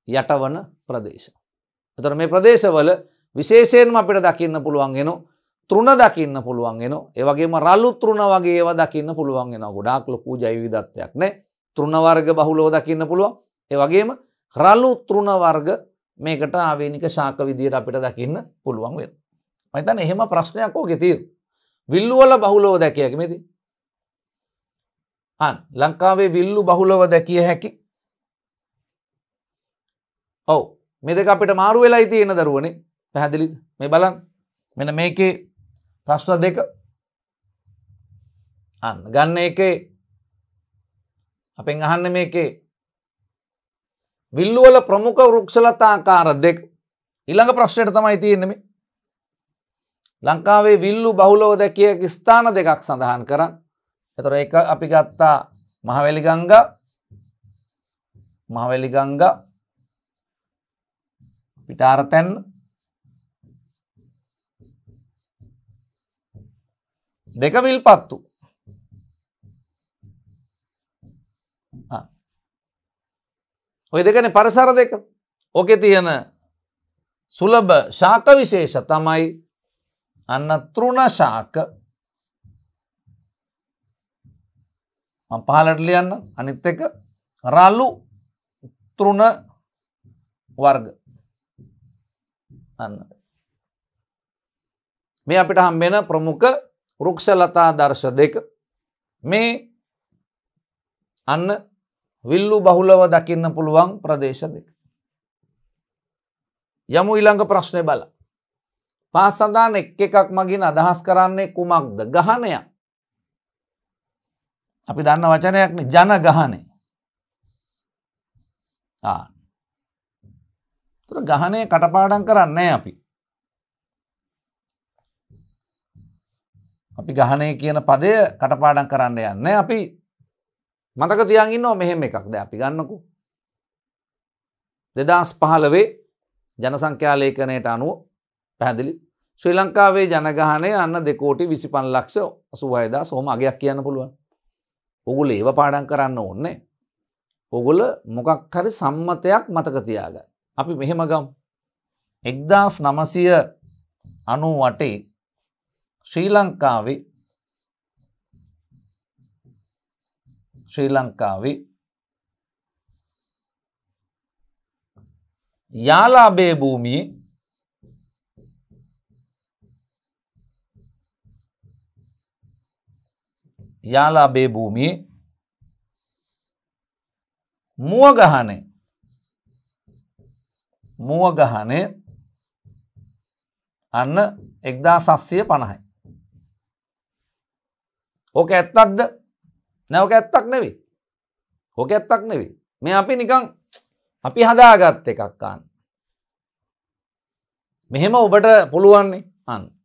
යටවන ප්‍රදේශ. එතර මේ ප්‍රදේශවල විශේෂයෙන්ම අපිට දකින්න පුළුවන්ගෙන තෘුණ දකින්න පුළුවන්ගෙන ඒවගේම රල්ලු තෘුණ වගේ ඒව දකින්න පුළුවන්ගෙන ගොඩාක් ලොකු ජයිවිදත්වයක් නෑ තෘුණවර්ග බහුලෝ දකින්න පුළුවන් ඒවගේම රල්ලු තෘුණ වර්ග මේකට ආවේනික ශාක විදියට අපිට දකින්න පුළුවන් වෙන. මතන් එහෙම ප්‍රශ්නයක් ෝ ගෙතීර. විල්ලුවල බහුලෝ දැකයක්මති අන් ලංකාවේ විල්ලු බහුලව දැකිය හැකි ඔව මෙදක අපට මාරු වෙලා තියෙන දරුවනේ පැහැදිලිද මේ බලන් මෙන මේකේ ප්‍රශ්න දෙක අන්න ගන්න එකේ අපෙන් අහන්න මේකේ විල්ලුවල ප්‍රමුඛ වෘක්ෂලතාකාර දෙක ඊළඟ ප්‍රශ්නයට තමයි තියෙන්නේ ලංකාවේ විල්ලු බහුලව දැකිය ස්ථාන දෙකක් සඳහන් කරන්න එතොර එක අපි ගත්තා මහවැලිගංග මහවැලිගංග පිටාරතැන් දෙක විල් පත්තු ඔය දෙකන පරසර දෙක ඕකෙ තියෙන සුලභ ශාක විශේෂ තමයි අන්න තෘණ ශාක මං පහලට ලියන්න අනිත් එක රලු තෘණ වර්ග අන්න මේ අපිට හම්බෙන ප්‍රමුඛ රුක්ෂලතා දර්ශ දෙක මේ අන්න විල්ලු බහුලව දකින්න පුළුවන් ප්‍රදේශ දෙක යමු ඊළඟ ප්‍රශ්නය බල පාසඳාන එක් එකක් මගින් අදහස් කරන්නේ කුමක්ද ගහනයක් අපි දන්න වචනයක් ජන ගහනය තුර ගහනය කටපාඩන් කරන්නේ අපි අපි ගහනය කියන පදය කටපාඩන් කරන්න යන්න අපි මතක තියන්ගන්න මෙහෙම එකක්ද අපි ගන්නකු දෙදස් පහලවේ ජනසංඛ්‍යාලේකනයට අනුව පැහැදිලි ශ්‍රී ලංකාවේ ජනගහනය අන්න දෙකෝටි විසිපන් ලක්ෂ සුවයදා සෝම අගයක් කියන්න පුළුවන් ඔගුල ඒව පාඩන් කරන්න ඕන්නේ. ඔගුල මොකක් හරි සම්මතයක් මතකතියාග. අපි මෙහෙම ගම්. එක්දාස් නමසය අනුව වටේ ශ්‍රී ලංකාවේ ශ්‍රී ලංකාවේ යාලාබේ භූමියේ යාලාබේ භූමියේ මුවගහනේ මුවගහනේ අන්න එක්දා සස්්‍යය පණහයි. ඕක ඇත්තක්ද නැවක ඇත්තක් නෙවේ ඕක ඇත්තක් නෙවේ මේ අපි නිකං අපි හදාගත්ත එකක්කාන්න. මෙහෙම ඔබට පුළුවන්නේ අන්න.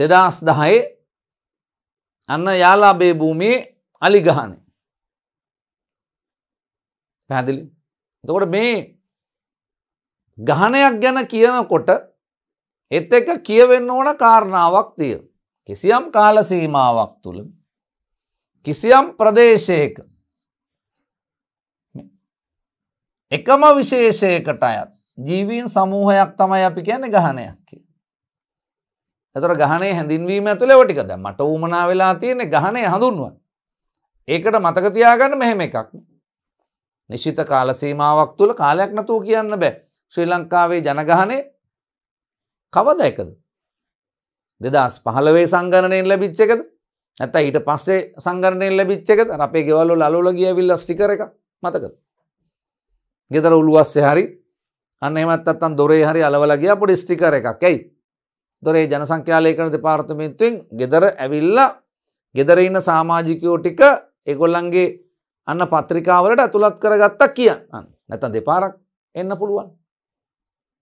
දෙදස් දහයේ අන්න යාලාබේ භූමියේ අලිගහනේ පැදිලි තකොට මේ ගහනයක් ගැන කියනකොට එත් එක කියවෙන්න ඕන කාරණාවක් තිය කිසියම් කාලසීමාවක් තුළ කිසියම් ප්‍රදේශයක එකම විශේෂයකට අයත් ජීවීන් සමූහයක් තමයි අපි ගැන ගහනයක් කිය ඇතොට ගහනේ හැඳින්වීම ඇතුළ ටිකද මට උමනා වෙලා තියන්නේ ගහනය හඳුන්ුව. ඒකට මතකතියාගන්න මෙහෙම එකක්. නිශ්ිත කාල සීමාවක් තුළ කාලයක් නතුව කියන්න බෑ ශ්‍රී ලංකාවේ ජනගහනේ කවද එකද. දෙදස් පහලවේ සංගණනයෙන් ලැබිච්ච එකද ඇත ඊට පස්සේ සංගරණයෙන් ලැබිච්චකද අපේ ගෙවල්ලු ලලුල ගියවිල්ල ස්ටිකර එක මතකද. ගෙදර උළුවස්සේ හරි අන්න එමත් අත්තන් දොරේ හරි අලවලගිය පොඩි ස්ටිකර එකක් ඇයි දොරේ ජනසංඛ්‍යාලයකන දෙපාර්තමේන්තුවෙන් ගෙදර ඇවිල්ලා ගෙදරඉන්න සාමාජිකයෝ ටික එගොල්ලන්ගේ අන්න පත්‍රිකාවලට ඇතුළත් කරගත්තක් කියන්න නැත දෙපාරක් එන්න පුළුවන්.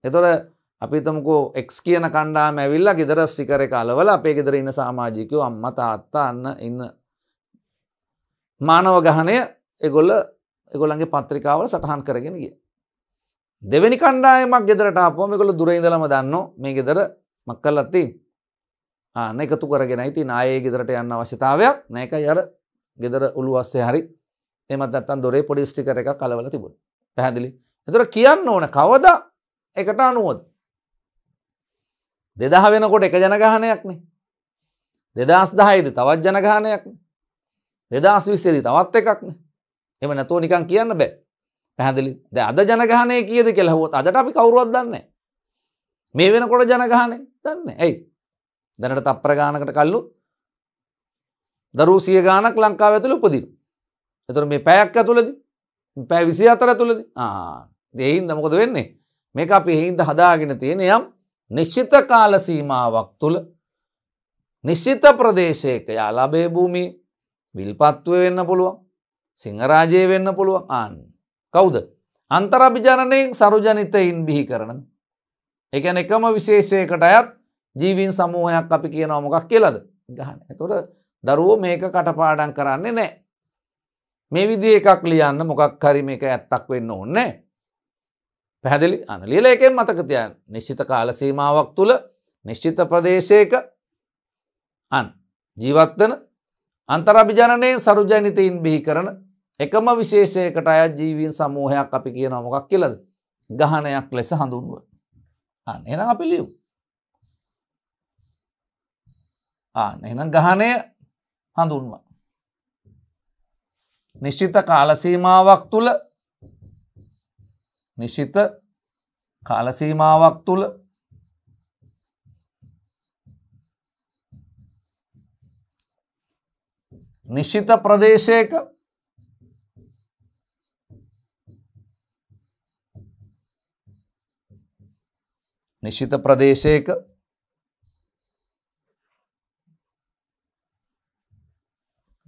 එතොට අපිතමකෝ එක්ස් කියන කණ්ඩාම ඇවිල්ලා ගෙදර ස්ටිකර කාලවල අපේ ගෙදර ඉන්න සාමාජිකයෝ අම්ම තාත්තා අන්න ඉන්න මානව ගහනය එගොල්ල එගොලන්ගේ පත්‍රිකාවල සටහන් කරගෙන ගිය. දෙවැනි කණ්ඩායමක් ගෙදරට අපෝම එකොළ දුරයිදලම දන්න මේ ගෙදර මක්කල්ලත්ති ආන එකතු කරගෙන ඉතින් ආයේ ගෙදරට යන්න අවශ්‍යතාවයක් නෑකයි අර ගෙදර උළු අස්සේ හරි එමත් ඇත්තන් දොරේ පොඩිස්ටිකර එක කලවල තිබුණ පැහැදිලි එතුර කියන්න ඕන කවද එකට අනුවද දෙදහ වෙනකොට එක ජනගහනයක්නේ දෙදස් දහයිද තවත් ජනගානයක් දෙදස් විස්සේද තවත් එකක්න එම නැතුව නිකන් කියන්න බෑ පැහැදිලි ද අද ජනගානය කියද කෙලහුවත් අදට අපි කවරුවත් දන්නේ මේ වෙනකොට ජනගානය දන්න ඇයි දැනට තප්‍රගානකට කල්ලු දරූ සිය ගානක් ලංකාව ඇතුළ උපදින. එතුර මේ පැයක් ඇතුළද පැ විසි අතර ඇතුළද දෙයින් දමකොද වෙන්නේ මේ අපි හින්ද හදාගෙන තියෙන යම් නිශ්චිත කාල සීමාවක් තුළ නිශ්චිත ප්‍රදේශයක යාලාබේ භූමි විල්පත්ව වෙන්න පුළුවන් සිංහරාජය වෙන්න පුළුවන් ආන් කවුද අන්තරභිජනනයෙන් සරුජනිතයින් බිහි කරන එකන එකම විශේෂයකට අයත් ජීවින් සමූහයක් අපි කියනවා මොකක් කියලද ගහන එතොට දරුවෝ මේක කටපාඩන් කරන්නේ නෑ මේ විදි එකක් ලියන්න මොකක් හරි මේක ඇත්තක් වෙන්න ඕන්නේ පැහැදිලි අන ලියල එකෙන් මතකතියන් නිශ්චිත කාල සීමාවක් තුළ නිශ්චිත ප්‍රදේශයක අන් ජීවත්වන අන්තරභිජනනයෙන් සරුජනිතයින් බිහි කරන එකම විශේෂයකට අය ජීවීන් සමූහයක් අපි කියන මොකක් කියලද ගහනයක් ලෙස හඳුන්ුව. අන්න එනම් අපි ලියව් ආන්න එනම් ගහනය හඳුන්ව නිශ්චිත කාලසීමාවක් තුළ නිශ්චිත කාලසීමාවක් තුළ නිශ්චිත ප්‍රදේශයක නිශ්චිත ප්‍රදේශයක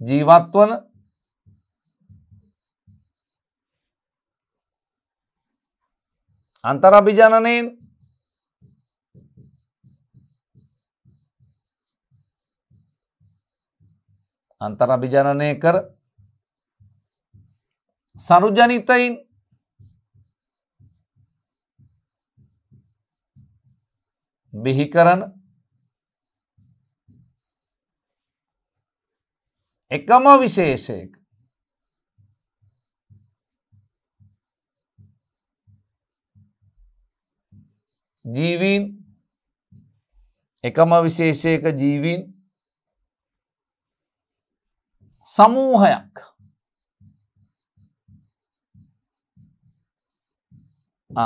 ජීවත්වන අන්තරභිජනනයෙන් අන්තරභිජනනය කර සනුජනිතයින් බිහි කරන එකම විශේෂයක ජීවීන් එකම විශේෂයක ජීවීන් සමූහයක්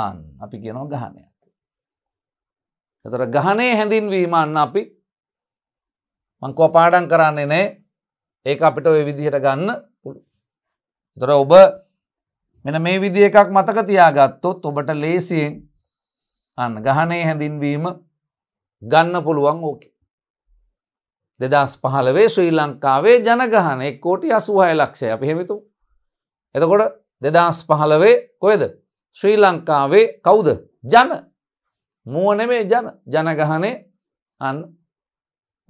ආන් අපි කියනෝ ගහනය එතර ගහනේ හැඳින්වීම අන්න අපි මංකෝ පාඩන් කරන්නේ නෑ ඒක අපිට ඔය විදිහට ගන්න පුළු. තොර ඔබ මෙන මේ විදි එකක් මතක තියාගත්තොත් ඔබට ලේසියෙන් අන්න ගහනේ හැඳින්වීම ගන්න පුළුවන් ඕක. දෙදස් පහලවේ ශ්‍රී ලංකාවේ ජනගහන එක් කෝටි අසුහය ලක්ෂය අපි හෙමිතු. එතකොට දෙදස් පහලවේ කොයද ශ්‍රී ලංකාවේ කවුද ජන මුවනෙමේ ජන ජනගහනේ අන්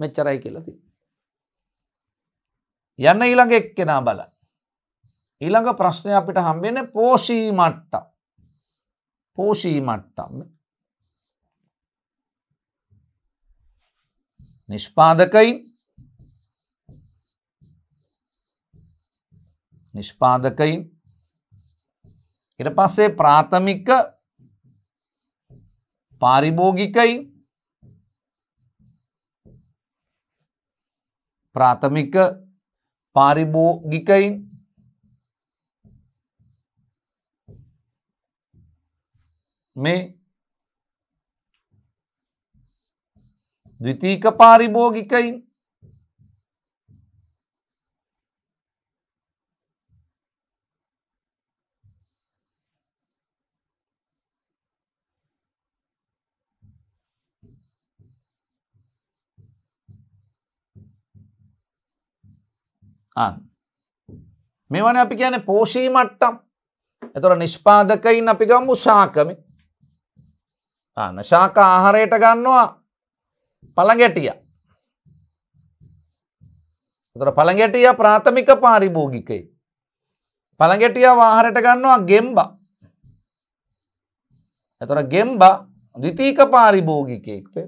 මෙච්චරයි කියලති. යන්න ඊළඟ එක් කෙනා බල. ඊළඟ ප්‍රශ්නය අපිට හම්බෙන පෝෂී මට්ට පෝෂී මට්ටම් නිෂ්පාදකයින් නිෂ්පාදකයින් ඉට පස්සේ ප්‍රාථමික पारिभोगिक प्राथमिक पारिभोगिक में द्वितीय पारिभोगिक අන්. මෙවන අපි කියන පෝෂීමට්ටම් එතොට නිෂ්පාදකයින් අපි ගම්මු ශාකමි අන්න ශාක ආහරයට ගන්නවා පළගැටිය තොට පළගැටිය ප්‍රාථමික පාරිභෝගිකයි පළගැටිය වාහරයට ගන්නවා ගෙම්බ එතොට ගෙම්බ දිතීක පාරිභෝගිකයෙක් පේ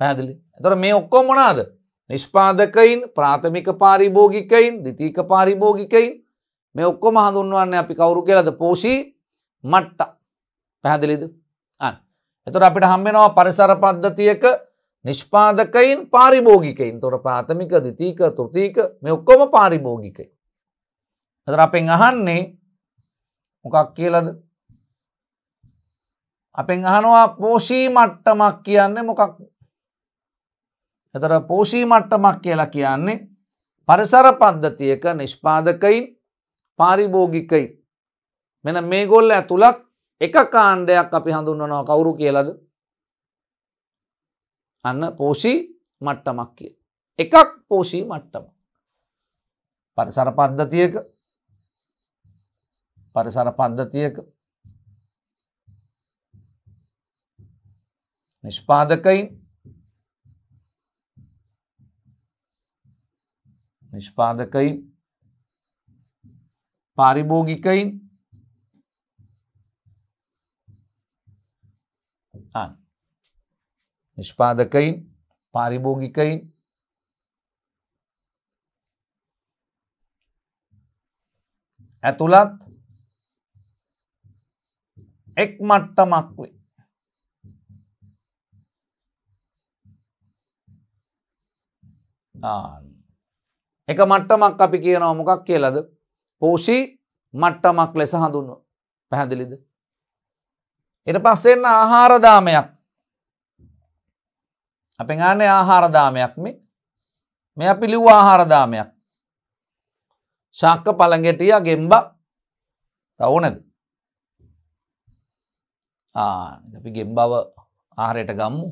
පැහැදිලි. තොර මේ ඔක්කෝ මොනාද. නිෂ්පාදකයින් ප්‍රාථමික පාරිභෝගිකයින් දිතීක පාරිභෝගිකයින් මේ ඔක්කොම හඳුන්වන්න අපි කවුරු කියලද පෝෂී මට්ට පැහැදිලිද අන් එතොට අපිට හම්බෙනවා පරිසර පද්ධතියක නිෂ්පාදකයින් පාරිභෝගිකයින් තොට ප්‍රාථමික දිතීක තෘතිීක මේ ඔක්කොම පාරිභෝගිකයි. ඇතර අපෙන් අහන්නේ මොකක් කියලද අපෙන් අහනවා පෝෂී මට්ටමක් කියන්නේ මොකක් එතර පෝෂී මට්ටමක් කියලා කියන්නේ පරිසර පද්ධතියක නිෂ්පාදකයින් පාරිභෝගිකයි. මෙන මේ ගොල්ල ඇතුළත් එක කාණ්ඩයක් අපි හඳුන්වනවා කවුරු කියලද. අන්න පෝෂී මට්ටමක් කිය. එකක් පෝෂී මට්ටම. පරිසර පද්ධතියක පරිසර පද්ධතියක නිෂ්පාදකයින් නිෂ්පාදකයි පාරිභෝගිකයි නිෂ්පාදකයි පාරිභෝගිකයි ඇතුළත් එක් මට්ටමක් වේ ආන්න එක මට්ටමක් අපි කියනවා මොකක් කියලද පෝෂී මට්ටමක් ලෙස හඳුන්ව පැහැදිලිද. එට පස්සෙන්න ආහාරදාමයක් අප ගානේ ආහාරදාමයක් මේ මේ අපි ලිව් ආහාරදාමයක් ශක්ක පළගෙටිය ගෙම්බ තවනද අපි ගෙම්බව ආහරයට ගම්මු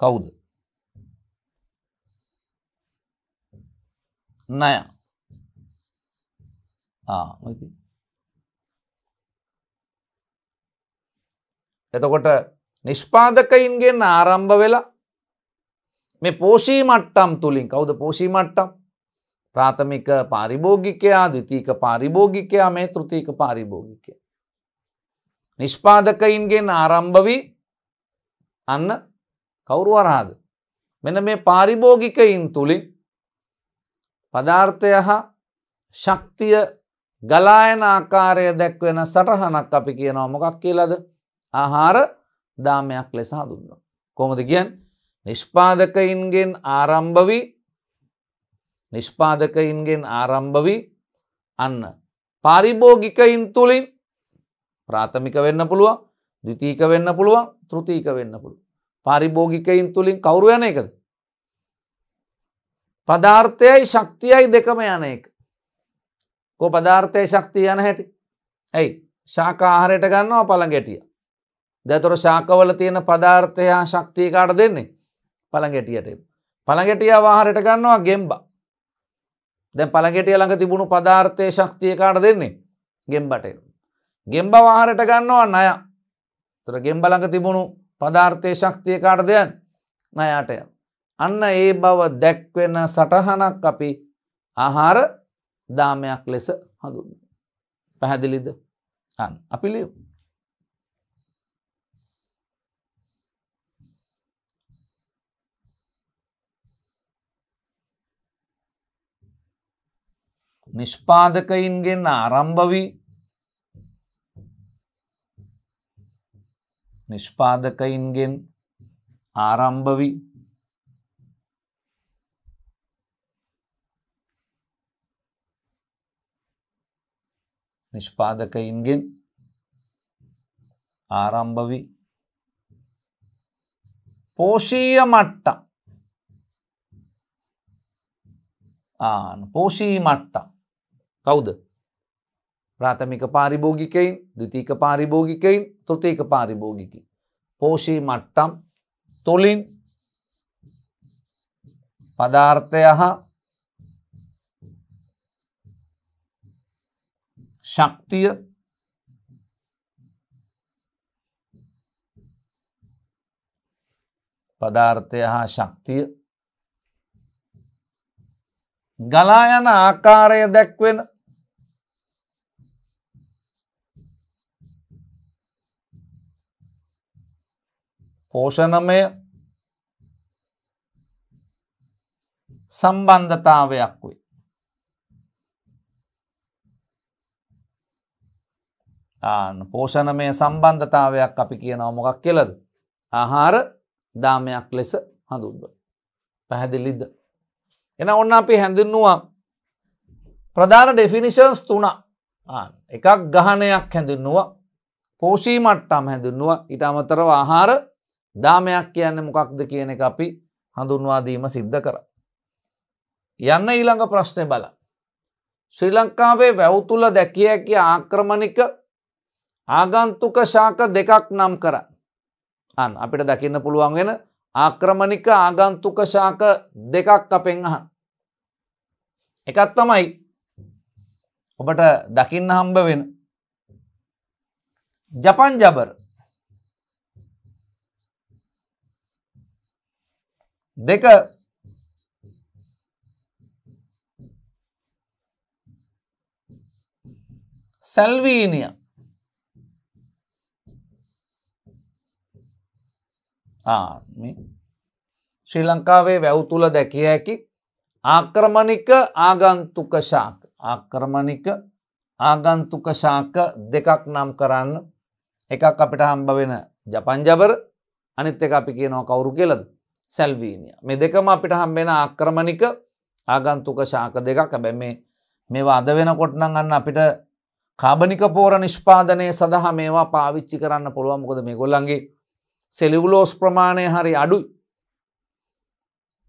කවුද ණය. ආ මොකද? එතකොට නිෂ්පාදකයින්ගෙන් ආරම්භ වෙලා මේ පෝෂී මට්ටම් තුලින් කවුද පෝෂී මට්ටම්? ප්‍රාථමික පාරිභෝගිකයා, ද්විතීක පාරිභෝගිකයා, මේ තෘතීක පාරිභෝගිකයා. නිෂ්පාදකයින්ගෙන් ආරම්භ වී අන්න කවුරු වරහාද? මෙන්න මේ පාරිභෝගිකයින් තුලින් පදාර්ථය හා ශක්තිය ගලායන ආකාරය දැක්වෙන සටහනක් අපි කියනවා මොකක් කියලද ආහාර දාමයක් ලෙස හඳුන්න. කොමද කියන් නිෂ්පාදකයින්ගෙන් ආරම්භවී නිෂ්පාදකයින්ගෙන් ආරම්භවී අන්න පරිභෝගිකයින් තුළින් ප්‍රාථමික වෙන්න පුළුව ද්විතීක වෙන්න පුළුවන් තෘතිීක වෙන්න පුළුව පරිභෝගිකයින් තුළින් කවුරු යන එකද පදාර්ථයයි ශක්තියයි දෙකම යන එක. කෝ පදාර්ථය ශක්තිය යන හැටි. ඇයි ශාකාහාරයට ගන්නවා පළගෙටිය. දැතුර ශාකවල තියෙන පදාර්ථයා ශක්තියකාට දෙන්නේ පළගෙටියට. පළගෙටිය වාහරයට ගන්නවා ගෙම්බ. දැ පළගෙටිය ළඟ තිබුණු පදාර්ථය ශක්තියකාට දෙන්නේ ගෙම්බට. ගෙම්බ වාහරයට ගන්නවා නය. තුර ගෙම්බ ළඟ තිබුණු පදාර්ථය ශක්තියකාට දෙයන් නයාටය. අන්න ඒ බව දැක්වෙන සටහනක් අපි ආහාර දාමයක් ලෙස හඳුන්. පැහැදිලිද අන් අපි ලියු. නිෂ්පාදකයින්ගෙන් ආරම්භවී නිෂ්පාදකයින්ගෙන් ආරම්භවී නිෂ්පාදකයින්ගෙන් ආරම්භවි පෝෂීය මට්ට පෝෂී මට්ට කවුද ප්‍රාථමික පාරිභෝගිකයින් දෘතික පාරිභෝගිකයින් තෘතික පාරිභෝගිකි පෝෂී මට්ටම් තුළින් පදාර්ථය හා ශක්තිය පදාර්ථය හා ශක්තිය ගලා යන ආකාරය දැක්වෙන පෝෂණමය සම්බන්ධතාවයක් වේ පෝෂණමය සම්බන්ධතාවයක් අපි කියනව මොකක් කෙලද. ආහාර දාමයක් ලෙස හඳුන්ව. පැහැදිලිද. එන ඔන්න අපි හැඳින්නවා ප්‍රධාන ඩෙෆිනිශන්ස් තුනා එකක් ගහනයක් හැඳින්නවා පෝෂී මට්ටම් හැඳුන්නවා ඉට අමතරව ආහාර දාමයක් කියන්න මොකක්ද කියන එක අපි හඳුන්වාදීම සිද්ධ කර. යන්න ඊළඟ ප්‍රශ්නය බල. ශ්‍රී ලංකාවේ වැවතුල දැකිය හැකි ආක්‍රමණික ආගන්තුක ශාක දෙකක් නම් කරන්න. අන් අපිට දකින්න පුළුවන් වෙන ආක්‍රමණික ආගන්තුක ශාක දෙකක් අපෙන් අහන්. එකත් තමයි ඔබට දකින්න හම්බ වෙන ජපන් ජබර දෙක සැල්වීනිය ශ්‍රී ලංකාවේ වැව් තුළ දැකිය හැකි ආක්‍රමණික ආගන්තුක ශාක ආක්‍රමණික ආගන්තුක ශාක දෙකක් නම් කරන්න එකක් අපිට හම්බවෙන ජපන්ජබර අනිත් එක අපි කියනවා කවුරු කියලද සැල්වීනිය මෙ දෙකම අපිට හම්බෙන ආක්‍රමණික ආගන්තුක ශාක දෙකක් හැබැ මේ මේවා අද වෙනකොට නගන්න අපිට කාබනික පෝර නිෂ්පාදනය සඳහා මේවා පාවිච්චි කරන්න පුළුවන්කොද මේ ගොල්ලන්ගේ සෙලිවුලෝස් ප්‍රමාණය හරි අඩුයි.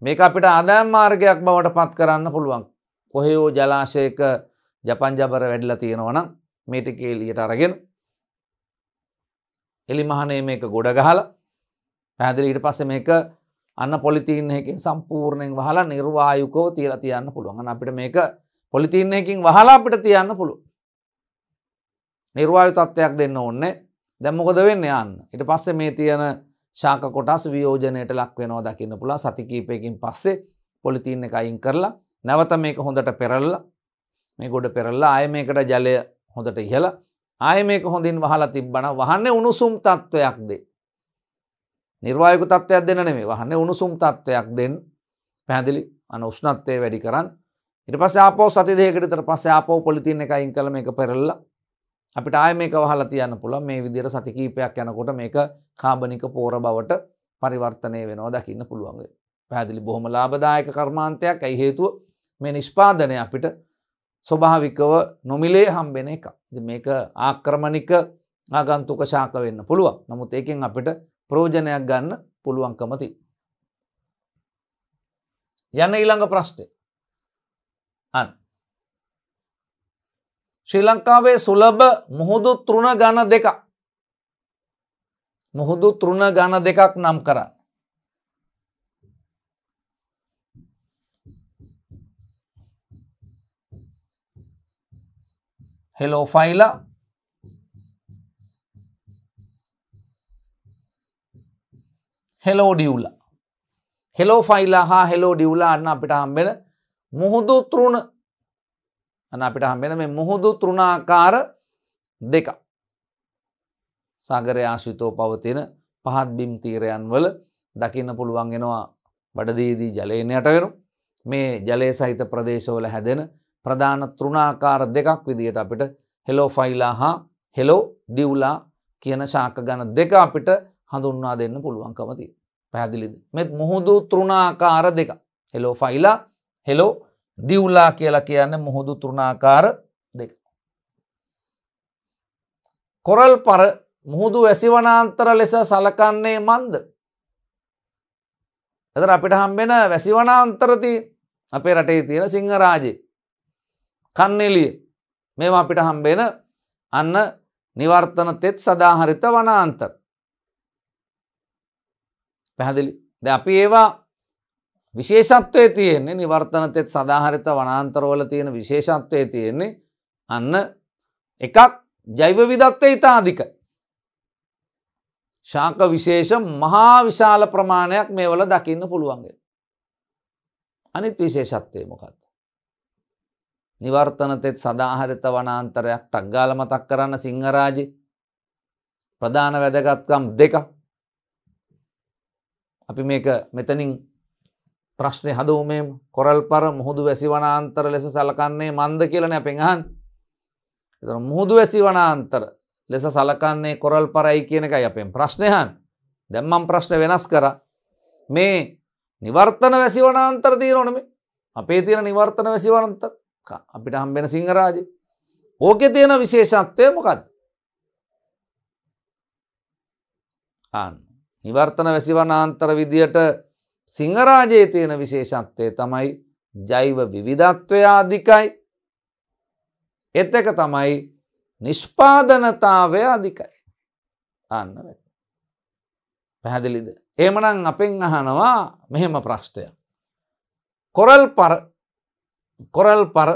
මේක අපිට ආදෑම් මාර්ගයක් බවට පත් කරන්න පුළුවන්. කොහයෝ ජලාශයක ජපන්ජබර වැඩිලා තියෙනවනම් මේටික එලියට අරගෙන. එලිමහනේ මේක ගොඩ ගහල පැදිල ඊට පස්ස මේක අන්න පොලිතිීන්යකින් සම්පූර්ණයෙන් වහලා නිර්වායුකෝ තියලා තියන්න පුළුවන් අපිට මේක පොලිතිීන්යකින් වහලා අපිට තියන්න පුළුව. නිර්වායු තත්ත්වයක් දෙන්න ඕන්නේ දැම්මොකද වෙන්න යන්න ඉට පස්සේ මේ තියෙන ශාක කොටස් වියෝජනයට ලක්වෙනෝ දකින්න පුළා සතිකීපයකින් පස්සේ පොලිතින් එක අයින් කරලා නැවත මේක හොඳට පෙරල්ල මේ ගොඩ පෙරල්ලා ආය මේකට ජලය හොඳට ඉහලා ආය මේක හොඳින් වහලා තිබ්බන වහන්නේ උණුසුම් තත්ත්වයක් දේ නිර්වායක තත්ත්වයක් දෙන්න නෙමේ වහන්නේ උණුසුම් තත්ත්වයක් දෙන්න පැහැදිලි අන උෂ්ණත්වය වැඩි කරන්න ඉට පස අපෝ සති දෙකටතර පස අපෝ පොලිතින් එකයින් කළම එක පෙරල්ලා අපිට ආය මේක වහලා තියන්න පුළුවන් මේ විදිහට සති කීපයක් යනකොට මේක කාබනික පෝර බවට පරිවර්තනය වෙනවා දකින්න පුළුවන්. පැහැදිලි බොහොම ලාභදායක කර්මාන්තයක් ඇයි හේතුව මේ නිෂ්පාදනය අපිට ස්වභාවිකව නොමිලේ හම්බෙන එක. මේක ආක්‍රමණික ආගන්තුක ශාක වෙන්න පුළුවන්. නමුත් ඒකෙන් අපිට ප්‍රෝජනයක් ගන්න පුළුවන්කමති. යන ඊළඟ ප්‍රශ්නය ශ්‍රී ලංකාවේ සුලභ මුහුදු තෘණ ගණ දෙක මුහුදු තෘණ ගණ දෙකක් නම් කරන්න. හෙලෝ ෆයිලා හෙලෝ ඩියවුලා හෙලෝ ෆයිලා හා හෙලෝ ඩියවුලා අන්න අපිට හම්බෙන මුහුදු තෘුණ අන අපිට හම්බෙන මේ මුහුදු තෘණාකාර දෙක. සාගරය ආශිතෝ පවතින පහත් බිම් තීරයන් වල දකින්න පුළුවන්ගෙනවා බඩදීදී ජලයනයට වෙනු මේ ජලය සහිත ප්‍රදේශවල හැදෙන ප්‍රධාන තෘණාකාර දෙකක් විදිහට අපිට හෙලෝ ෆයිලා හා හෙලෝ ඩියව්ලා කියන ශාක ගන දෙක අපිට හඳුන්වා දෙන්න පුළුවන්කමති පැදිලිද මෙත් මුහුදු තෘණාකාර දෙක හෙලෝ ෆයිලා හෙලෝ දිව්ලා කියලා කියන්න මුහුදු තුරුණාකාර දෙක. කොරල් පර මුහුදු වැසිවනාන්තර ලෙස සලකන්නේ මන්ද. එතර අපිට හම්බෙන වැසිවනාන්තරති අපේ රටේ තියෙන සිංහරාජේ. කන්නෙලිය මෙම අපිට හම්බෙන අන්න නිවර්තන තෙත් සදාහරිත වනාන්තර. පැහැදිලි ද අපි ඒවා විශේෂත්වය තියෙන්නේ නිවර්තනතෙත් සදාහරිත වනාන්තරවල තියෙන විශේෂත්වය තියෙන්නේ අන්න එකක් ජෛව විදත්වය ඉතාධික. ශාක විශේෂ මහා විශාල ප්‍රමාණයක් මේ වල දකින්න පුළුවන්ගේ. අනිත් විශේෂත්වය මොකක්ද. නිවර්තනතෙත් සදාහරිත වනාන්තරයක් ටක්ගාල මතක් කරන්න සිංහරාජි ප්‍රධාන වැදගත්කම් දෙක අපි මේක මෙතනින් ප්‍රශ්නය හදවුමේ කොරල් පර මුහුදු වැසි වනාන්තර ලෙස සලකන්නේ මන්ද කියලන පෙන්හන් මුහුදු වැසි වනාන්තර ලෙස සලකන්නේ කොරල් පරයි කියන එක අපෙන් ප්‍රශ්නයහන් දැම්මම් ප්‍රශ්න වෙනස් කර මේ නිවර්තන වැසි වනාන්තර තීරණම අපේ තියෙන නිවර්තන වැසි වනන්තර අපිට හම්බෙන සිංහරාජ ඕක තියෙන විශේෂත්වය මොකද නිවර්තන වැසි වනාන්තර විදියට සිංහරාජයේ තියෙන විශේෂත්වය තමයි ජෛව විවිධත්වයාධිකයි එතක තමයි නිෂ්පාදනතාවය අධිකයි අන්න පැහැදිලිද ඒමනං අපෙන් අහනවා මෙහෙම ප්‍රශ්ටය කොරල් පර කොරල් පර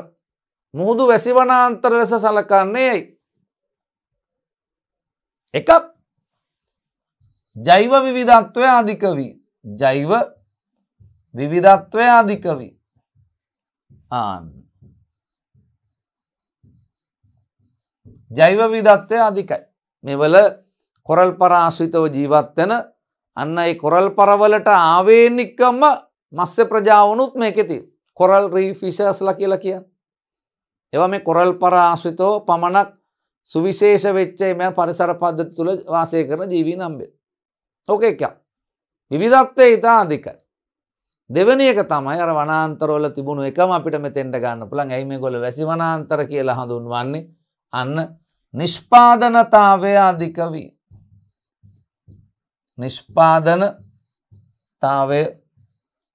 මුහුදු වැසිවනාන්තර ලෙස සලකන්නේ යයි එකක් ජෛව විවිධත්වය අධික වී ජෛව විවිධත්වය අධිකවී ආන් ජෛව විධත්වය අධිකයි මෙවල කොරල් පරාශ්විතව ජීවත්වන අන්න ඒ කොරල් පරවලට ආවේනික්කම්ම මස්්‍ය ප්‍රජාවනුත් මේකෙති කොරල් රී ෆිෂස්ල කියලා කියන්න එව මේ කොරල් පරාශ්විතෝ පමණක් සුවිශේෂ වෙච්චේ මෙ පරිසර පද්ධ තුළ වාසය කරන ජීවී නම්බේ ඕක එක විවිධත්වය ඉතා අධිකයි දෙවනියක තමයි අර වනාන්තරෝල තිබුණු එකම අපිට මෙතෙන්ට ගන්න පුළන් ඇයි මේ ගොල වැසි වනාන්තර කියලා හඳුන්වන්නේ අන්න නිෂ්පාදනතාවය අධිකවී. නිෂ්පාදන තාවය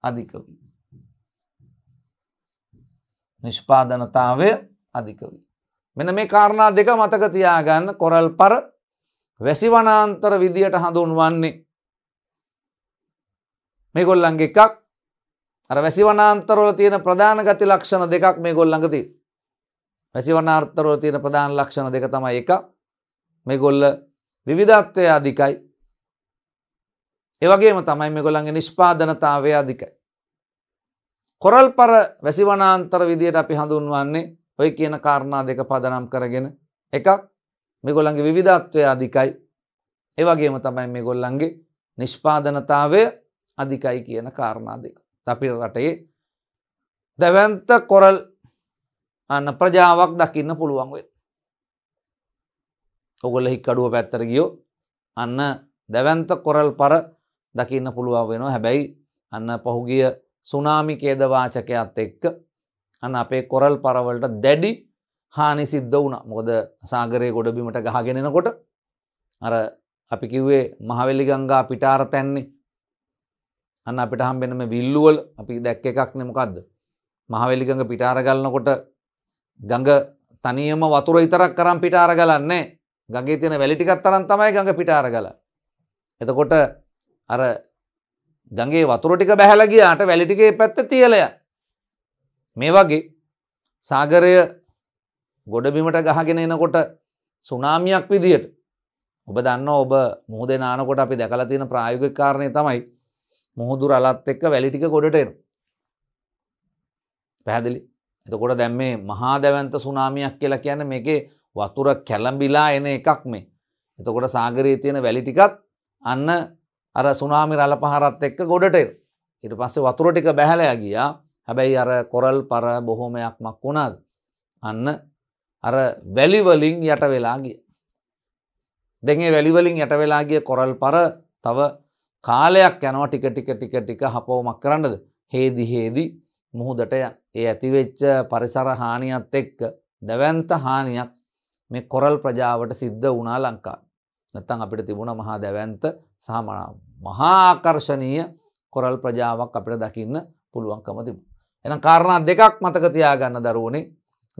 අධිකවී. නිෂ්පාදනතාවය අධිකවී. මෙන මේ කාරණා දෙක මතක තියාගන්න කොරල් පර වැසි වනාන්තර විදියට හඳුන්වන්නේ. මේ ගොල්ලන්ගේ එකක් අර වැසිවනාන්තරවල තියෙන ප්‍රධාන ගති ලක්ෂණ දෙකක් මේ ගොල්ලඟති. වැසිවනාර්තරවල තියෙන ප්‍රධාන ලක්ෂණ දෙක තමයි එක මේ ගොල්ල විවිධත්වය අධිකයි. ඒවගේම තමයි මේ ගොල්ලන්ගේ නිෂ්පාදනතාවය අධිකයි. කොරල් පර වැසිවනාන්තර විදියට අපි හඳුන්වන්නේ ඔය කියන කාරණා දෙක පදනම් කරගෙන එකක් මේ ගොල්ලන්ගේ විවිධත්වය අධිකයි ඒවගේම තමයි මේ ගොල්ලන්ගේ නිෂ්පාදනතාවය අධිකයි කියන කාරණා දෙක. අපි රටේ දැවන්ත කොරල් අන්න ප්‍රජාවක් දකින්න පුළුවන් වෙන්. ඔගොල හික්කඩුව පැත්තර ගියෝ අන්න දැවන්ත කොරල් පර දකින්න පුළුවන් වෙනවා හැබැයි අන්න පහුගිය සුනාමිකේදවාචකයක්ත් එක්ක අන්න අපේ කොරල් පරවලට දැඩි හානි සිද්ධ වුණ මොකද සාගරය ගොඩබිමට ගහගෙනෙනකොට අර අපි කිව්වේ මහවෙලි ගංගා පිටාර තැන්නේ අන්න අපිට හම්බෙන මේ විල්ලුවල් අපි දැක්ක එකක් නෙමකක්ද. මහවැලිගඟ පිටාරගලනකොට ගඟ තනියම වතුර ඉතරක් කරම් පිටාරගලන්නේ ගගේ තියෙන වැලිටිකත් තරන් තමයි ගඟ පිටාරගල. එතකොට අර ගගේ වතුරටික බැහැලගියාට වැලිටිකේ පැත්ත තියලය. මේ වගේ සාගරය ගොඩබිමට ගහගෙන එනකොට සුනාමියක් විදියට ඔබ දන්න ඔබ මුහදේ නානකොට අපි දැකලා තියෙන ප්‍රායෝගික කාරණය තමයි මුහුදු රලත් එක්ක වැලිටික ගොඩට එන. පැහැදිලි එතකොට දැම් මේ මහා දැවන්ත සුනාමියක් කියලා කියන්න මේකේ වතුර කැලම්බිලා එන එකක් මේ. එතකොට සාගරයේ තියෙන වැලිටිකත් අන්න අර සුනාමි රල පහරත් එක්ක ගොඩට එන. ඉට පස්සේ වතුර ටික බැහැලයා ගියා හැබැයි අර කොරල් පර බොහොමයක් මක් වුණාද. අන්න අර වැලිවලින් යට වෙලා ගිය. දෙගේ වැලිවලින් යට වෙලා ගිය කොරල් පර තව කාලයක් යනවා ටික ටික ටික ටික හපවමක් කරන්නද හේදි හේදි මුහුදට යන් ඒ ඇතිවෙච්ච පරිසර හානියත් එක්ක දැවන්ත හානියක් මේ කොරල් ප්‍රජාවට සිද්ධ වුණා ලංකා නැත්තං අපිට තිබුණ මහා දැවන්ත සාම මහාකර්ශණීය කොරල් ප්‍රජාවක් අපිට දකින්න පුළුවන්කම තිබ. එන කාරණා දෙකක් මතක තියාගන්න දරුවනේ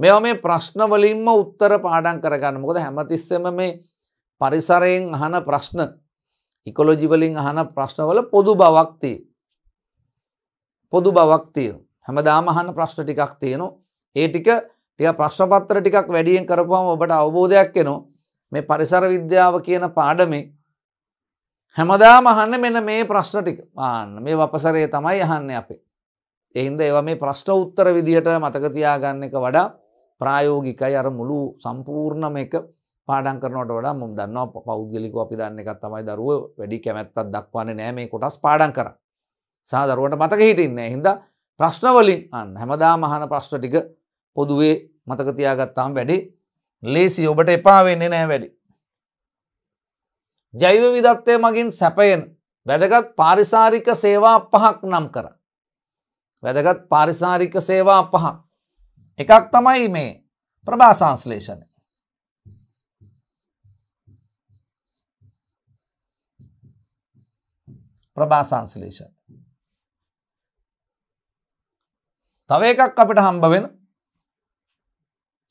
මෙ මේ ප්‍රශ්නවලින්ම උත්තර පාඩන් කරගන්න මොකද හැමතිස්සම මේ පරිසරයෙන් අහන ප්‍රශ්න ඉකොලොජිවලින් අහන ප්‍රශ්නවල පොදු බවක්ති පොදු බවක්තිය හැමදාම අහන්න ප්‍රශ්න ටිකක් තියෙනු ඒ ටික ටික ප්‍රශ්නපත්තර ටිකක් වැඩියෙන් කරපුම ඔබට අවබෝධයක් එනවා මේ පරිසර විද්‍යාව කියන පාඩමේ හැමදා මහන්න මෙන මේ ප්‍රශ්න ටික ආන්න මේ වපසරය තමයි අහන්න අපේ. එහින්ද ඒව මේ ප්‍රශ්ට උත්තර විදිහට මතකතියාගන්න එක වඩා ප්‍රායෝගිකයි අර මුළු සම්පූර්ණම එක පාඩන් කරනට වඩා මුම් දන්න පෞද්ගලික අපි දන්න එකත් තමයි දරුව වැඩි කැමැත්තත් දක්වන්නේ නෑ මේ කොටස් පාඩන් කර සා දරුවට මතක හිටින්න හිද ප්‍රශ්නවලින් අන් හැමදා මහන ප්‍රශ්ට ටික පොදුවේ මතකතියාගත්තාම් වැඩි ලේසි ඔබට එපාවෙන්නේ නෑ වැඩි. ජෛව විදත්වය මගින් සැපයෙන් වැදගත් පාරිසාරික සේවා පහක් නම් කර. වැදගත් පාරිසාරික සේවා පහ එකක් තමයි මේ ප්‍රභාසංස්ලේෂණය ප්‍රභා සංශ්ලේෂ. තව එකක් අපිට හම්බ වෙන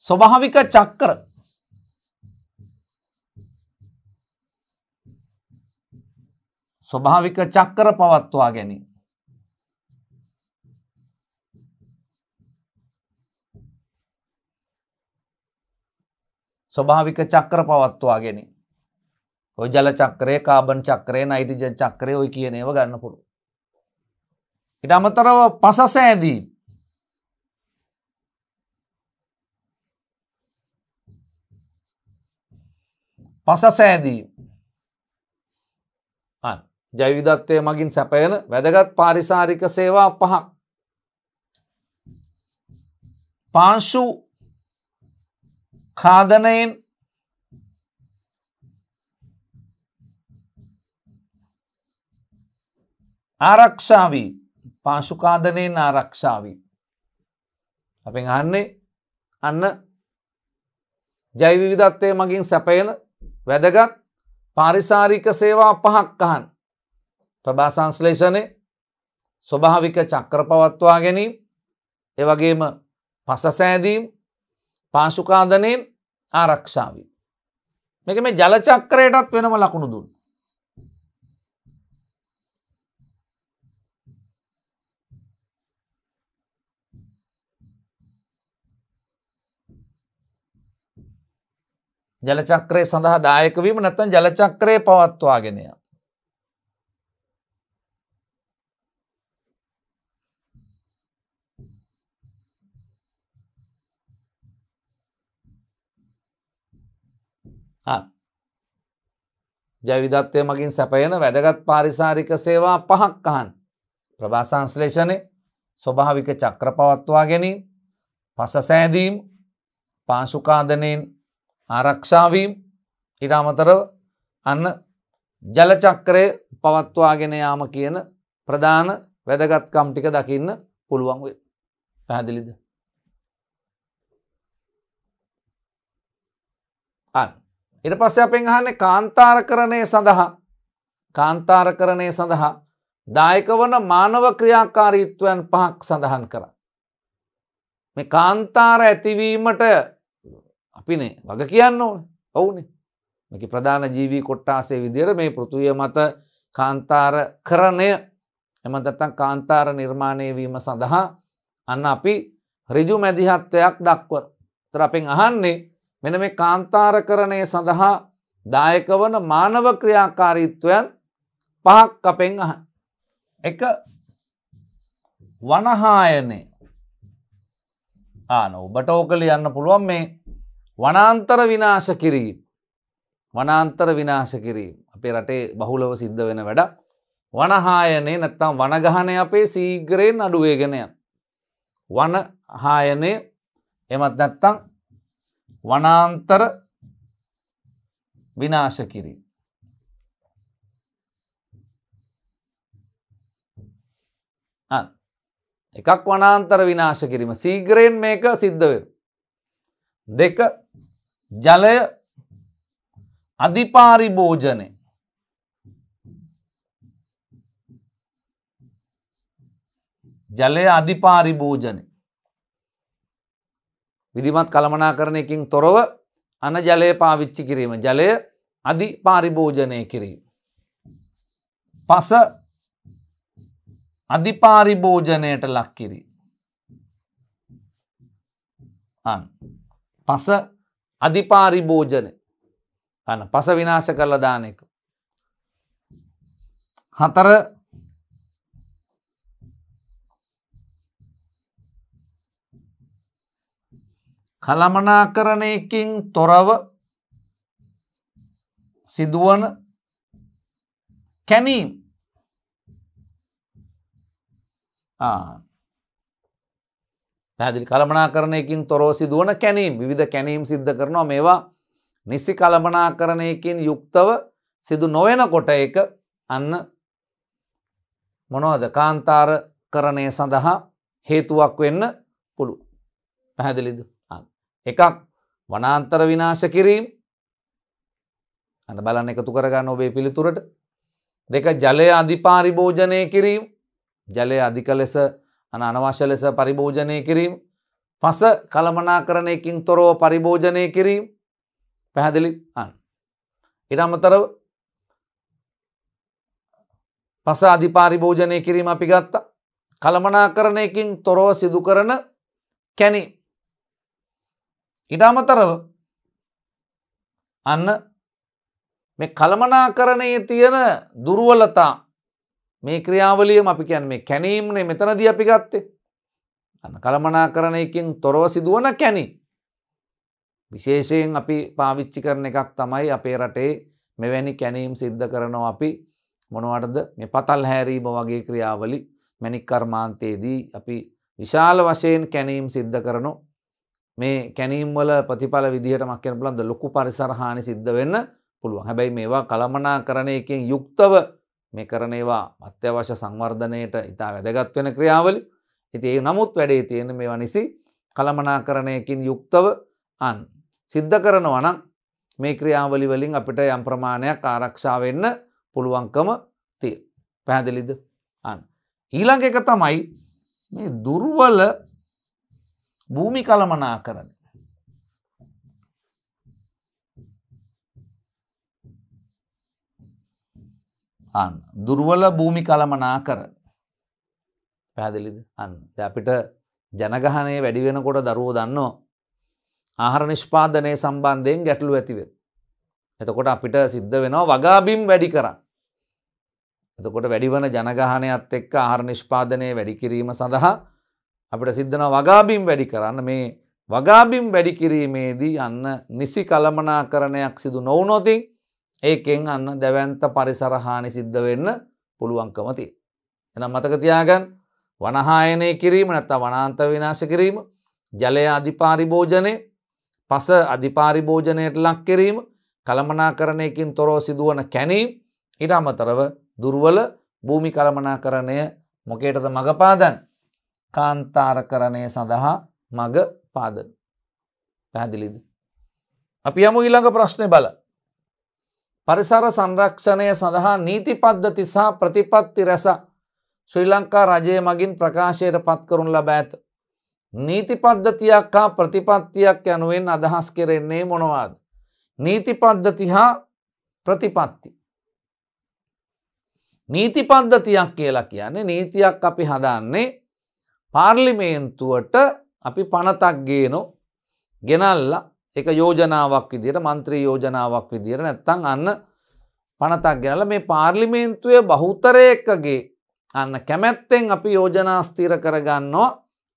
ස්වභාවික චක්කර ස්වභාවික චක්කර පවත්වා ගැනීම. ස්වභාවික චක්කර පවත්වා ගැනීම. ඔය ජල චක්‍රය කාබන් චක්‍රය නයිටජ චක්‍රය ඔය කියන ඒව ගන්න පුළු. ඉට අමතරව පසසෑදී පසසෑදී ජෛවිදත්වය මගින් සැපයන වැදගත් පාරිසාරික සේවා පහක් පාංශු කාදනයෙන් ආරක්ෂාවී පාසුකාදනයෙන් ආරක්ෂාවී. අපෙන් අන්නේ අන්න ජෛවිවිධත්වය මගින් සැපයන වැදගත් පාරිසාරික සේවා පහක් අහන් ප්‍රභාසංස්ලේෂණය ස්වභාවික චක්‍ර පවත්වා ගැනීම් එවගේම පසසෑදීම් පාසුකාදනයෙන් ආරක්ෂාවී. මෙක මේ ජලචක්‍රයටත් වෙනම ලකුණු දුන්න. ජලචක්‍රය සඳහා දායකවීම නැතන් ජලචක්‍රය පවත්වාගෙනය. ජවිධත්වය මගින් සැපයන වැදගත් පාරිසාරික සේවා පහක් අහන් ප්‍රභාසංස්ලේෂණය ස්වභාවික චක්‍ර පවත්වා ගැනීම් පස සෑදීම් පාංශුකාදනයෙන් ආරක්ෂාවීම් ඉට අමතරව අන්න ජලචක්‍රය පවත්වාගෙන යාම කියන ප්‍රධාන වැදගත්කම් ටික දකින්න පුළුවන් වේ පැහැදිලිද අන් ඉට පස්ස අපෙන් අහන්නේ කාන්තාර කරණය සඳහා කාන්තාර කරණය සඳහා දායකවන මානව ක්‍රියාකාරීත්වයන් පහක් සඳහන් කර. මේ කාන්තාර ඇතිවීමට අපිනේ වග කියන්න ඕන ඔවුනේ මේක ප්‍රධාන ජීවී කොට්ටාසේ විදියට මේ පෘතුවිය මත කාන්තාර කරණය එමතත්තන් කාන්තාර නිර්මාණය වීම සඳහා අන්න අපි රිජු මැදිහත්වයක් දක්වන තර අපෙන් අහන්නේ මෙන මේ කාන්තාර කරණය සඳහා දායක වන මානව ක්‍රියාකාරීත්වයන් පහක් අපෙන් අහන් එක වනහායනේ ආන ඔබට ඕකල යන්න පුළුවන් මේ වනාන්තර විනාශ කිරීම. වනාන්තර විනාශ කිරීම. අපේ රටේ බහුලව සිද්ධ වෙන වැඩ. වනහායනේ නැත්තම් වනගහනය අපේ සීග්‍රයෙන් අඩුවේගෙනයන්. වනහායනේ එමත් නැත්තං වනාන්තර විනාශ කිරීම. එකක් වනාන්තර විනාශ කිරීම සීග්‍රයෙන් මේක සිද්ධවෙන. දෙක ජලය අධිපාරිභෝජනය ජලය අධිපාරිභෝජනය විදිමත් කළමනා කරණයකින් තොරව අන ජලය පාවිච්චි කිරීම ජලය අධි පාරිභෝජනය කිරීම. පස අධිපාරිභෝජනයට ලක්කිරී. පස අධිපාරිභෝජන අන පස විනාශ කරල දාන එක. හතර කළමනාකරණයකින් තොරව සිදුවන කැනීම් ආ පැදිලි කළමනාකරණයකින් තොරෝ සිදුවන කැනීම් විධ කැනීම් සිද්ධ කරනවා මේවා නිසි කළමනාකරණයකින් යුක්තව සිදු නොවෙන කොට එක අන්න මොනෝද කාන්තාර කරණය සඳහා හේතුවක් වෙන්න පුළු පැහැදිලිද එකක් වනාන්තර විනාශ කිරීම් අන බලන්න එකතු කරගන්න ඔබේ පිළිතුරට දෙක ජලය අධිපාරිභෝජනය කිරීම් ජලය අධික ලෙස අන අනවශ්‍ය ලෙස පරිභෝජනය කිරීම පස කළමනාකරණයකින් තොරව පරිභෝජනය කිරීම පැහැදිලි අන්. ඉඩමතර පස අධිපාරිභෝජනය කිරීම අපි ගත්ත කළමනාකරණයකින් තොරව සිදුකරන කැනි. ඉඩාමතරව අන්න මේ කළමනාකරණයේ තියෙන දුරුවලතා මේ ක්‍රියාවලියම අපි කියන් මේ කැනීම්නේ මෙතනදී අපි ගත්තේ. අන්න කළමනා කරන එකින් තොරව සිදුවන කැනී. විශේෂයෙන් අපි පාවිච්චි කරන එකක් තමයි අපේ රටේ මෙවැනි කැනීම් සිද්ධ කරනවා අපි මොනවටද මේ පතල් හැරීම වගේ ක්‍රියාවලි මැනික් කර්මාන්තයේදී අපි විශාල වශයෙන් කැනීම් සිද්ධ කරනු මේ කැනීම්වල ප්‍රතිඵල විදිහට මක්කන පුළන්ද ලොකු පරිසරහානි සිද්ධ වෙන්න පුළුවන් හැබැයි මේවා කළමනා කරන එකින් යුක්තව මේ කරන ඒවා අත්‍යවශ්‍ය සංවර්ධනයට ඉතා වැදගත්වෙන ක්‍රියාවලි ඇති ඒ නමුත් වැඩේ තියෙන මේවා නිසි කළමනා කරණයකින් යුක්තව අන්. සිද්ධ කරනවනම් මේ ක්‍රියාවලි වලින් අපිට යම් ප්‍රමාණයක් ආරක්ෂාවෙන්න පුළුවන්කම තිය. පැහැදිලිද අන්. ඊළඟ එක තමයි දුර්වල භූමි කළමනා කරන අන්න දුර්වල භූමි කළමනා කර පැදිලිද අන්න අපිට ජනගහනය වැඩිවෙනකොට දරුවෝ දන්නවා ආහර නිෂ්පාදනය සම්බන්ධයෙන් ගැටලු ඇතිවෙන. එතකොට අපිට සිද්ධ වෙනවා වගාබිම් වැඩි කරන්න. එතකොට වැඩිවන ජනගහනයත් එක්ක ආහර නිෂ්පාදනය වැඩිකිරීම සඳහා අපිට සිද්ධන වගාබිම් වැඩි කරන්න මේ වගාබිම් වැඩිකිරීමේදී යන්න නිසි කළමනා කරණයක් සිදු නොවනොතින් ඒකෙන් අන්න දැවන්ත පරිසරහානි සිද්ධ වෙන්න පුළුවන්කමති. එනම් මතකතියාගන් වනහායනය කිරීම නැත්ත වනාන්ත විනාශ කිරීම ජලය අධිපාරිභෝජනය පස අධිපාරිභෝජනයට ලක් කිරීම කළමනාකරණයකින් තොරෝ සිදුවන කැනීම් ඉඩ අමතරව දුර්වල භූමි කළමනාකරණය මොකේටද මඟපාදන් කාන්තාරකරණය සඳහා මඟ පාදන පැහැදිලිද. අපි යමු ඊළඟ ප්‍රශ්නය බල පරිසර සංරක්ෂණය සඳහා නීති පද්ධති සහ ප්‍රතිපත්ති රැස ශ්‍රී ලංකා රජය මගින් ප්‍රකාශයට පත්කරුන් ලබ ඇත. නීති පද්ධතියක් හා ප්‍රතිපත්තියක් යනුවෙන් අදහස් කෙරෙන්නේ මොනවාද. නීති පද්ධති හා ප්‍රතිපත්ති. නීති පද්ධතියක් කියලා කියන්නේ නීතියක් අපි හදන්නේ පාර්ලිමේන්තුවට අපි පනතක් ගේනෝ ගෙනල්ලා එක යෝජනාවක් විදියට මන්ත්‍රී යෝජනාවක් විදියට නැත්තං අන්න පනතක් ගැනල මේ පාර්ලිමේන්තුවය බහුතරයකගේ අන්න කැමැත්තෙන් අපි යෝජනාස්තීර කරගන්නවා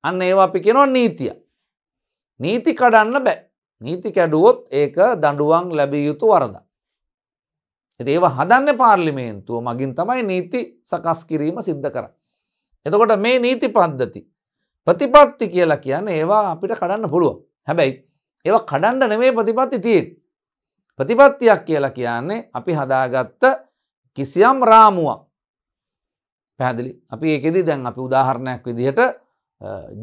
අන්න ඒවා අපි කෙනවා නීතිය. නීති කඩන්න බෑ නීති කැඩුවොත් ඒක දඩුවන් ලැබිය යුතු වරද. ඒව හදන්න පාර්ලිමේන්තුව මගින් තමයි නීති සකස් කිරීම සිද්ධ කර. එතකොට මේ නීති පද්ධති ප්‍රතිපත්ති කියලා කියන්න ඒවා අපිට කඩන්න පුළුව හැබැයි ඒව කඩන්ඩ නෙමේ ප්‍රතිපත්ති තියෙන්. ප්‍රතිපත්තියක් කියලා කියන්නේ අපි හදාගත්ත කිසියම් රාමුවක් පැදිලි අපි ඒකෙදි දැන් අපි උදාහරණයක් විදිහට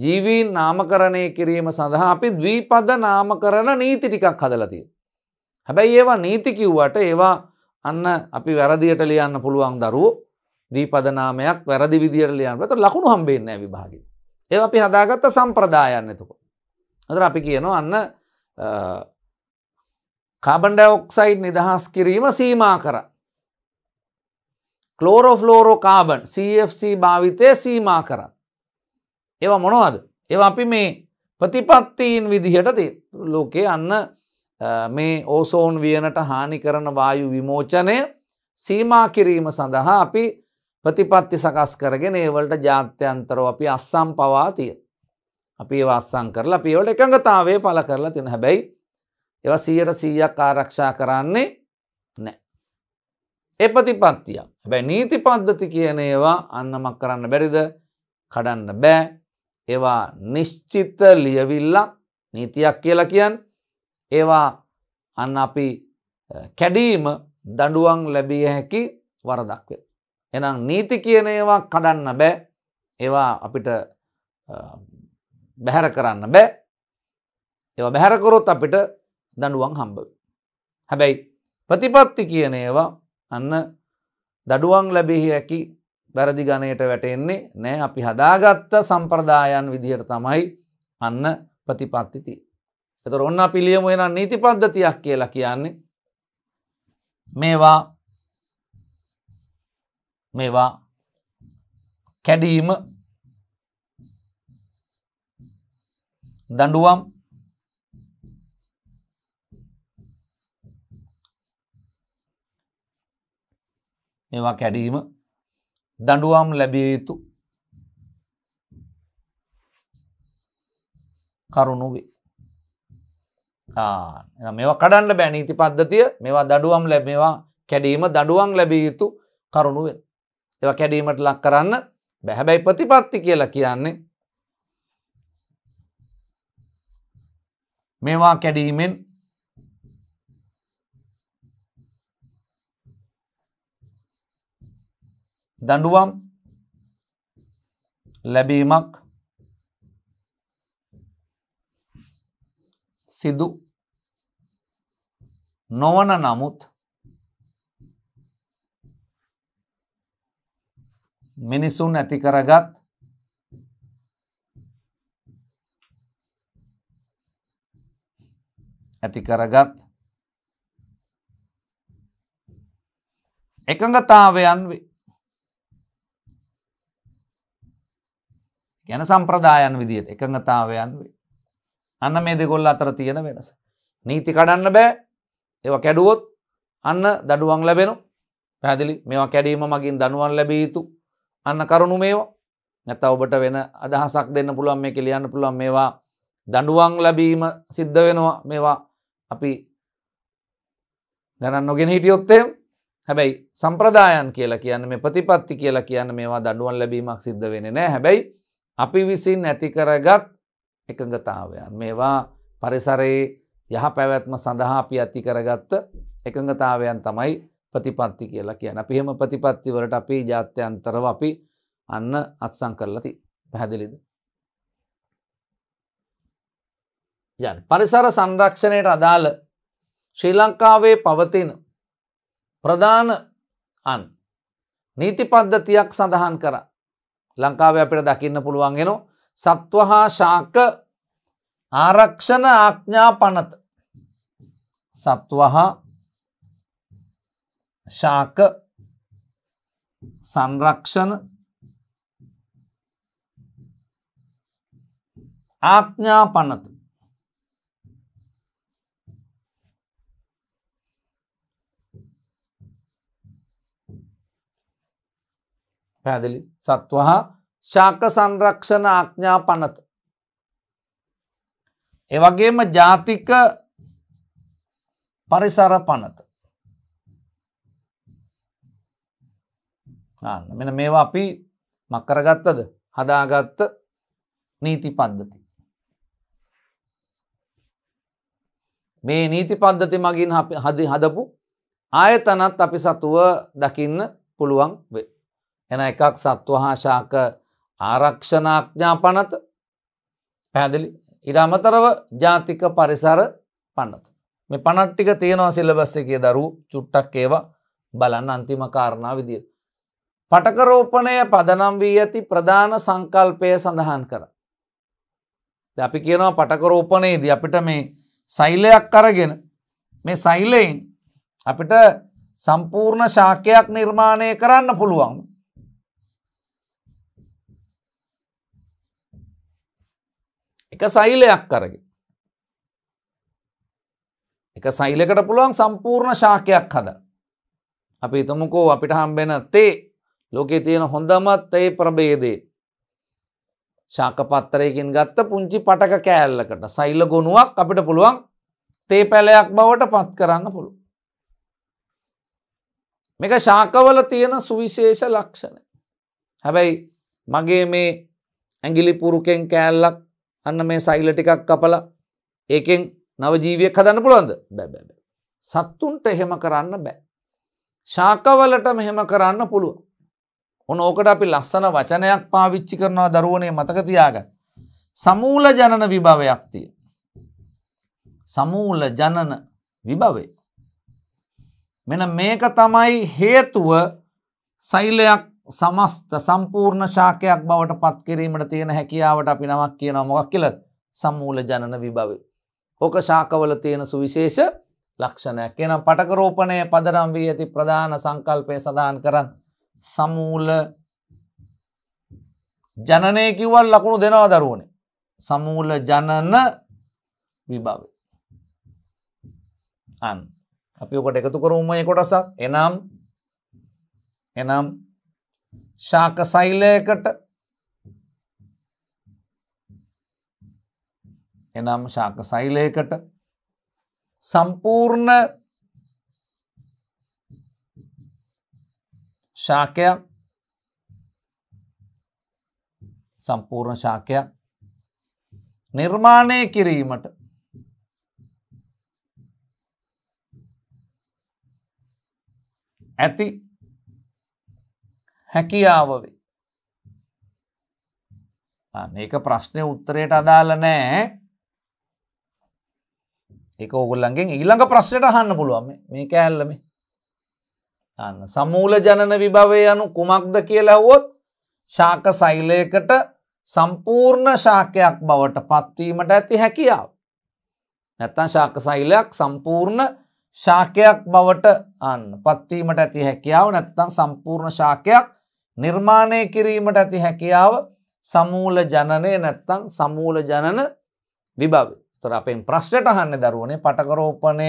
ජීවීන් නාමකරණය කිරීම සඳහා අපි දවීපද නාමකරණ නීති ටිකක් හදලතිය. හැබැයි ඒවා නීති කිව්වට ඒවා අන්න අපි වැරදියට ලියන්න පුළුවන් දරුව දීපදනාමයක් වැරදි විදිර ලියන්නට ලකුණු හම්බේන්න විභාග. ඒ අපි හදාගත්ත සම්ප්‍රදායන්න එතකොට. අදර අපි කියනවා අන්න කාබන්ඩ ඔක්සයිඩ් නිදහස් කිරීම සීමා කර. කලෝරෝෆ්ලෝරෝ කාබන් CFC භාවිතය සීමා කර. ඒවා මොනවද. ඒවා අපි මේ ප්‍රතිපත්තීන් විදිහට ලෝකේ අන්න මේ ඕසෝන් වියනට හානි කරන වායු විමෝචනය සීමා කිරීම සඳහා අපි ප්‍රතිපත්ති සකස් කරගෙන ඒවලට ජාත්‍යන්තරෝ අපි අස්සම් පවාතිය. අපි වස්සං කරලා පියවලට එකඟතාවේ පල කරලා තින හැබැයි එව සීයට සීයක් ආරක්ෂා කරන්නේ නෑ. එපතිපත්තිය හැබැයි නීති පද්ධති කියන ඒවා අන්නමක් කරන්න බැරිද කඩන්න බෑ ඒවා නිශ්චිත ලියවිල්ලක් නීතියක් කියලා කියන් ඒවා අන්න අපි කැඩීම දඩුවන් ලැබිය හැකි වරදක්වේ. එනම් නීති කියන ඒවා කඩන්න බෑ ඒවා අපිට බැහැර කරන්න බෑ ඒව බැහැරකොරොත් අපිට දඩුවන් හම්බ. හැබැයි ප්‍රතිපත්ති කියන ඒවා අන්න දඩුවන් ලැබෙහි හැකි වැරදි ගණයට වැටෙන්නේ නෑ අපි හදාගත්ත සම්ප්‍රදායන් විදිහට තමයි අන්න ප්‍රතිපත්තිති. එත ඔන්න පිළියම වෙන නීති පද්ධතියක් කියලා කියන්නේ මේවා මේවා කැඩීම දඩුවම් මේවා කැඩීම දඩුවම් ලැබිය යුතු කරුණු වේ මෙවා කඩන්න බැනීති පද්ධතිය මේවා දඩුවම් ලැබේවා කැඩීම දඩුවන් ලැබිය යුතු කරුණුවෙන් ඒවා කැඩීමට ලක් කරන්න බැහැබැයි ප්‍රතිපත්ති කියලා කියන්නේ මේවා කැඩීමෙන් දඩුවම් ලැබීමක් සිදු නොවන නමුත් මිනිසුන් ඇති කරගත් ඇති කරගත් එකඟතාවයන් වේ ගැන සම්ප්‍රදායන් විදියට එකඟතාවයන් වේ අන්න මේ දෙගොල්ල අතර තියෙන වෙනස. නීති කඩන්න බෑ ඒව කැඩුවොත් අන්න දඩුවන් ලැබෙනු පැදිලි මේවා කැඩීම මගින් දනුවන් ලැබීතු අන්න කරුණු මේවා නැත ඔබට වෙන අදහසක් දෙන්න පුළුවන් මේ කියලියන්න පුළුවන් මේවා දඩුවන් ලැබීම සිද්ධ වෙනවා මේවා අපි දැනන් නොගෙන හිටියොත්තේ හැබැයි සම්ප්‍රදායන් කියලා කියන්න මේ ප්‍රතිපත්ති කියලා කියන්න මේවා දඩුවන් ලැබීමක් සිද්ධ වෙන නෑ හැබැයි අපි විසින් ඇති කරගත් එකඟතාවයන් මේවා පරිසරයේ යහ පැවැත්ම සඳහා අපි ඇති කරගත්ත එකඟතාවයන් තමයි ප්‍රතිපත්ති කියලා කියන පිහෙම ප්‍රතිපත්තිවලට අපි ජාත්‍යන්තරව අපි අන්න අත්සං කරලති පැහැදිලිද යන. පරිසර සංරක්ෂණයට අදාළ ශ්‍රී ලංකාවේ පවතින ප්‍රධාන අන් නීති පද්ධතියක් සඳහන් කර ලංකාව අපට දකින්න පුළුවන්ගෙන සත්වහා ශාක ආරක්ෂණ ආඥා පනත සත්වහා ශාක සංරක්ෂණ ආඥා පනතු පැදිලි සත්වහා ශාක සංරක්ෂණ ආඥා පනත. එවගේම ජාතික පරිසර පනත. මෙන මේවා අපි මක්කරගත්තද හදාගත්ත නීති පද්ධති. මේ නීති පද්ධති මගින් හදපු ආයතනත් අපි සතුව දකින්න පුළුවන් වේ. එන එකක් සත්වහා ශාක ආරක්ෂණාඥා පනත පැදිලි ඉරමතරව ජාතික පරිසර පන්නත. මේ පනට්ටික තියෙනවා සිල්ලබස්ස එකේ දරු චුට්ටක් ඒවා බලන්න අන්තිම කාරණා විදිර. පටකරෝපනය පදනම් වී ඇති ප්‍රධාන සංකල්පය සඳහන් කර. අපි කියනවා පටකරෝපනයේද අපිට මේ සෛලයක් අරගෙන මේ සෛලයෙන් අපිට සම්පූර්ණ ශාකයක් නිර්මාණය කරන්න පුළුවන්. එක සෛලයක් අරගෙන. එක සෛලකට පුළුවන් සම්පූර්ණ ශාකයක් හද. අපි ඉතමුකෝ අපිට හම්බෙන තේ ලෝකේ තියෙන හොඳමත් ඒ ප්‍රබේදේ. ශාකපත්තරයකින් ගත්ත පුංචි පටක කෑල්ලකට සෛල ගොනුවක් අපිට පුළුවන් තේ පැලයක් බවට පත් කරන්න පුළු. මේක ශාකවල තියෙන සුවිශේෂ ලක්ෂණ. හැබැයි මගේ මේ ඇගිලි පුරුකෙන් කෑල්ලක් අන්න මේ සයිල ටිකක් කපල ඒකෙන් නවජීවියක් හදන්න පුළුවන්ද බැබැබ. සත්තුන්ට එහෙම කරන්න බෑ. ශාකවලට මෙහෙම කරන්න පුළුව. ඔන ඕකට අපි ලස්සන වචනයක් පාවිච්චි කරනවා දරුවනය මතකතියාග. සමූල ජනන විභවයක් තිය. සමූල ජනන විභවේ. මෙන මේක තමයි හේතුව සෛලයක් සමස්ත සම්පූර්ණ ශාකයක් බවට පත් කිරීමට තියෙන හැකියාවට අපි නමක් කියනවා මොකක් කියලා සම්මූල ජනන විභවය. ඕක ශාකවල තියෙන සුවිශේෂ ලක්ෂණයක්. එහෙනම් පටකරෝපණය පදනම් වී ඇති ප්‍රධාන සංකල්පය සඳහන් කරන් සමූල ජනනය කිව්වල් ලකුණු දෙනවා දරුවනේ. සමූල ජනන විභවය. අන් අපි ඔකට එකතු කරමුම කොටසක් එනම් එනම් ශාක සෛලයකට එනම් ශාක සෛලයකට සම්පූර්ණ ශාකයක් සම්පූර්ණ ශාකයක් නිර්මාණය කිරීමට ඇති හැකියාව වේ. මේක ප්‍රශ්නය උත්තරයට අදාල නෑ එක ඔගුල්ලන්ගෙන් ඊළඟ ප්‍රශ්නයට අහන්න පුළුවන් මේ කෑල්ලම අන්න සමූල ජනන විභවය යනු කුමක්ද කියලවොත් ශාක සෛලයකට සම්පූර්ණ ශාකයක් බවට පත්වීමට ඇති හැකියාව. නැත්තන් ශාක සෛලයක් සම්පූර්ණ ශාකයක් බවට අන්න පත්වීමට ඇති හැකියාව නැත්තන් සම්පූර්ණ ශාකයක් නිර්මාණය කිරීමට ඇති හැකියාව සමූල ජනනය නැත්තං සමූල ජනන විභව තොර අපෙන් ප්‍රශ්ට අහන්න දරුවනේ පටකරෝපනය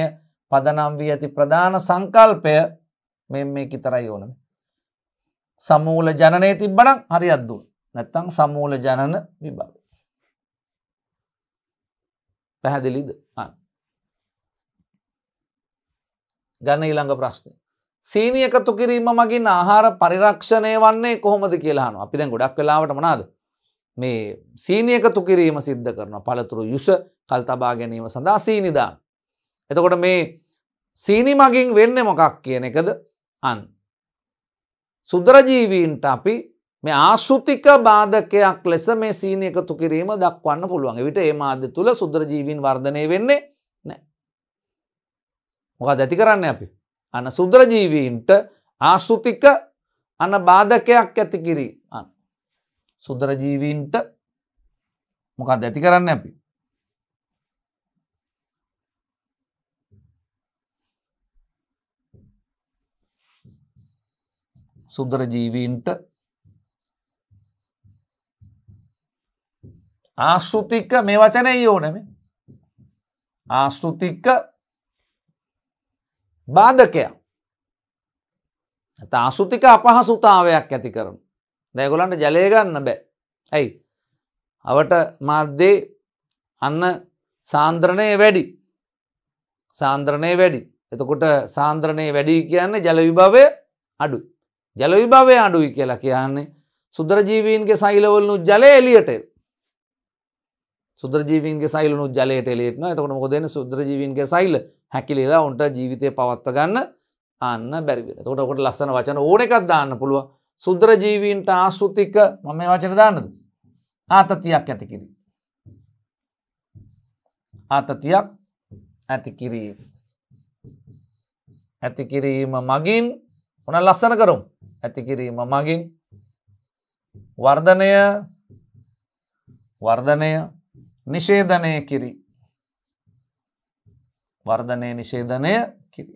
පදනම් වී ඇති ප්‍රධාන සංකල්පය මෙ මේ කිතරයි ඕනම. සමූල ජනනය තිබ්බනක් හරි අද්දුන් නැත්තං සමූල ජනන විභව. පැහැදිලිද ගන ඊළඟ ප්‍රශ්නය සීනිය එකතු කිරීම මගින් ආහාර පරිරක්ෂණය වන්නේ කොහොමද කියලාන අපි දැන් ගොඩක් වෙලාවට මනාද මේ සීනිය එකතු කිරීම සිද්ධ කරන පළතුරු යුස කල් තබා ගැනීම සඳහා සීනිදාන්. එතකොට මේ සීනි මගින් වෙන්න මොකක් කියන එකද අන්. සුදරජීවීන්ට අපි මේ ආශෘතික බාධකයක් ලෙස මේ සීනය එකතු කිරීම දක්වන්න පුළුවන් විට ඒ මාධ්‍ය තුළ සුද්‍රජීවීන් වර්ධනය වෙන්නේ නෑ. මොකක් දැති කරන්න අපි අන සුදරජීවීන්ට ආශෘතික අන බාධකයක් ඇති කිරී අන්න. සුදරජීවීන්ට මොකක්ද ඇති කරන්න ඇපි. සුදරජීවීන්ට ආශෘතික මේ වචනය ඕනම ආශෘතික බාධකයක්. ඇත අසුතික අපහසුතාවයක් ඇති කරන. දැගොලන්ට ජලයගන්න බෑ. ඇයි. අවට මධ්‍යේ අන්න සාන්ද්‍රණය වැඩි. සාන්ද්‍රණය වැඩි. එතකොට සාන්ද්‍රණය වැඩි කියන්නේ ජලවිභාවය අඩු. ජලවිභාවය අඩුයි කියලා කියන්නේ සුද්‍රජීවීන්ගේ සයිලවලනු ජලය එලියට. සුද්‍රජීවීන්ගේ සයිලනු ජලයට එලියටන එතකොට මොකදන සුද්‍රජීවීන්ගේ සයිල හැකිලලා උන්ට ජීවිතය පවත්ව ගන්න අන්න බැරිවිට තොට කොට ලස්සන වචන ඕන එකක් දාන්න පුළුව සුද්‍ර ජීවීන්ට ආශෘතික මම මේ වචන දාන්නද ආතතියක් ඇතිකිරි ආතතියක් ඇතිකිරීම ඇතිකිරීම මගින් උන ලස්සන කරුම් ඇතිකිරීම මගින් වර්ධනය වර්ධනය නිශේධනය කිරි වර්ධනය නිශේධනය කිරි.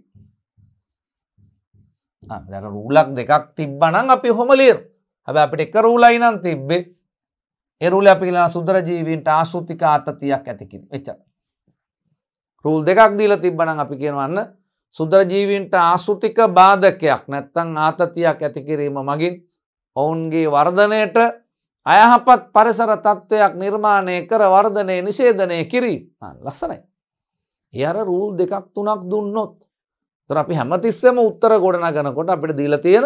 දැන රූලක් දෙකක් තිබ්බනං අපි හොමලීර් හැබ අපිට එක රූලයිනන් තිබ්බේ එරුල අපිලා සුදර ජීවින්ට ආශෘතික අත්තතියක් ඇතිකින් වෙච්ච. රූල් දෙකක් දීල තිබ්බනං අපි කියවන්න සුදර ජීවින්ට ආශෘතික බාධකයක් නැත්තං ආතතියක් ඇතිකිරීම මගින් ඔවුන්ගේ වර්ධනයට අයහපත් පරිසර තත්ත්වයක් නිර්මාණය කර වර්ධනය නිශේධනය කිරී ලස්සනයි. ඒ අර රූල් දෙකක් තුනක් දුන්නොත් තොර අපි හැමතිස්සම උත්තර ගොඩනගනකොට අපිට දීලා තියෙන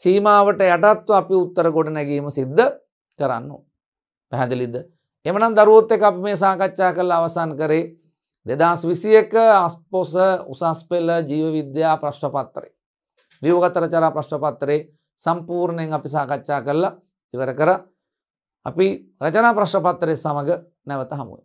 සීමාවට යටත්ව අපි උත්තර ගොඩ නැගීම සිද්ධ කරන්න. පැහැදිලිද. එමනම් දරුවොත් එක අප මේ සාකච්ඡා කළ අවසන් කරේ දෙදස් විසි එක අස්පොස උසස් පෙල්ල ජීව විද්‍යා ප්‍රශ්ටපත්තරේ. වියෝගතරචරා ප්‍රශ්ටපත්තරේ සම්පූර්ණයෙන් අපි සාකච්ඡා කරලා ඉවර කර අපි රචනා ප්‍රශ්ටපත්තරය සමඟ නැවත හමුවේ.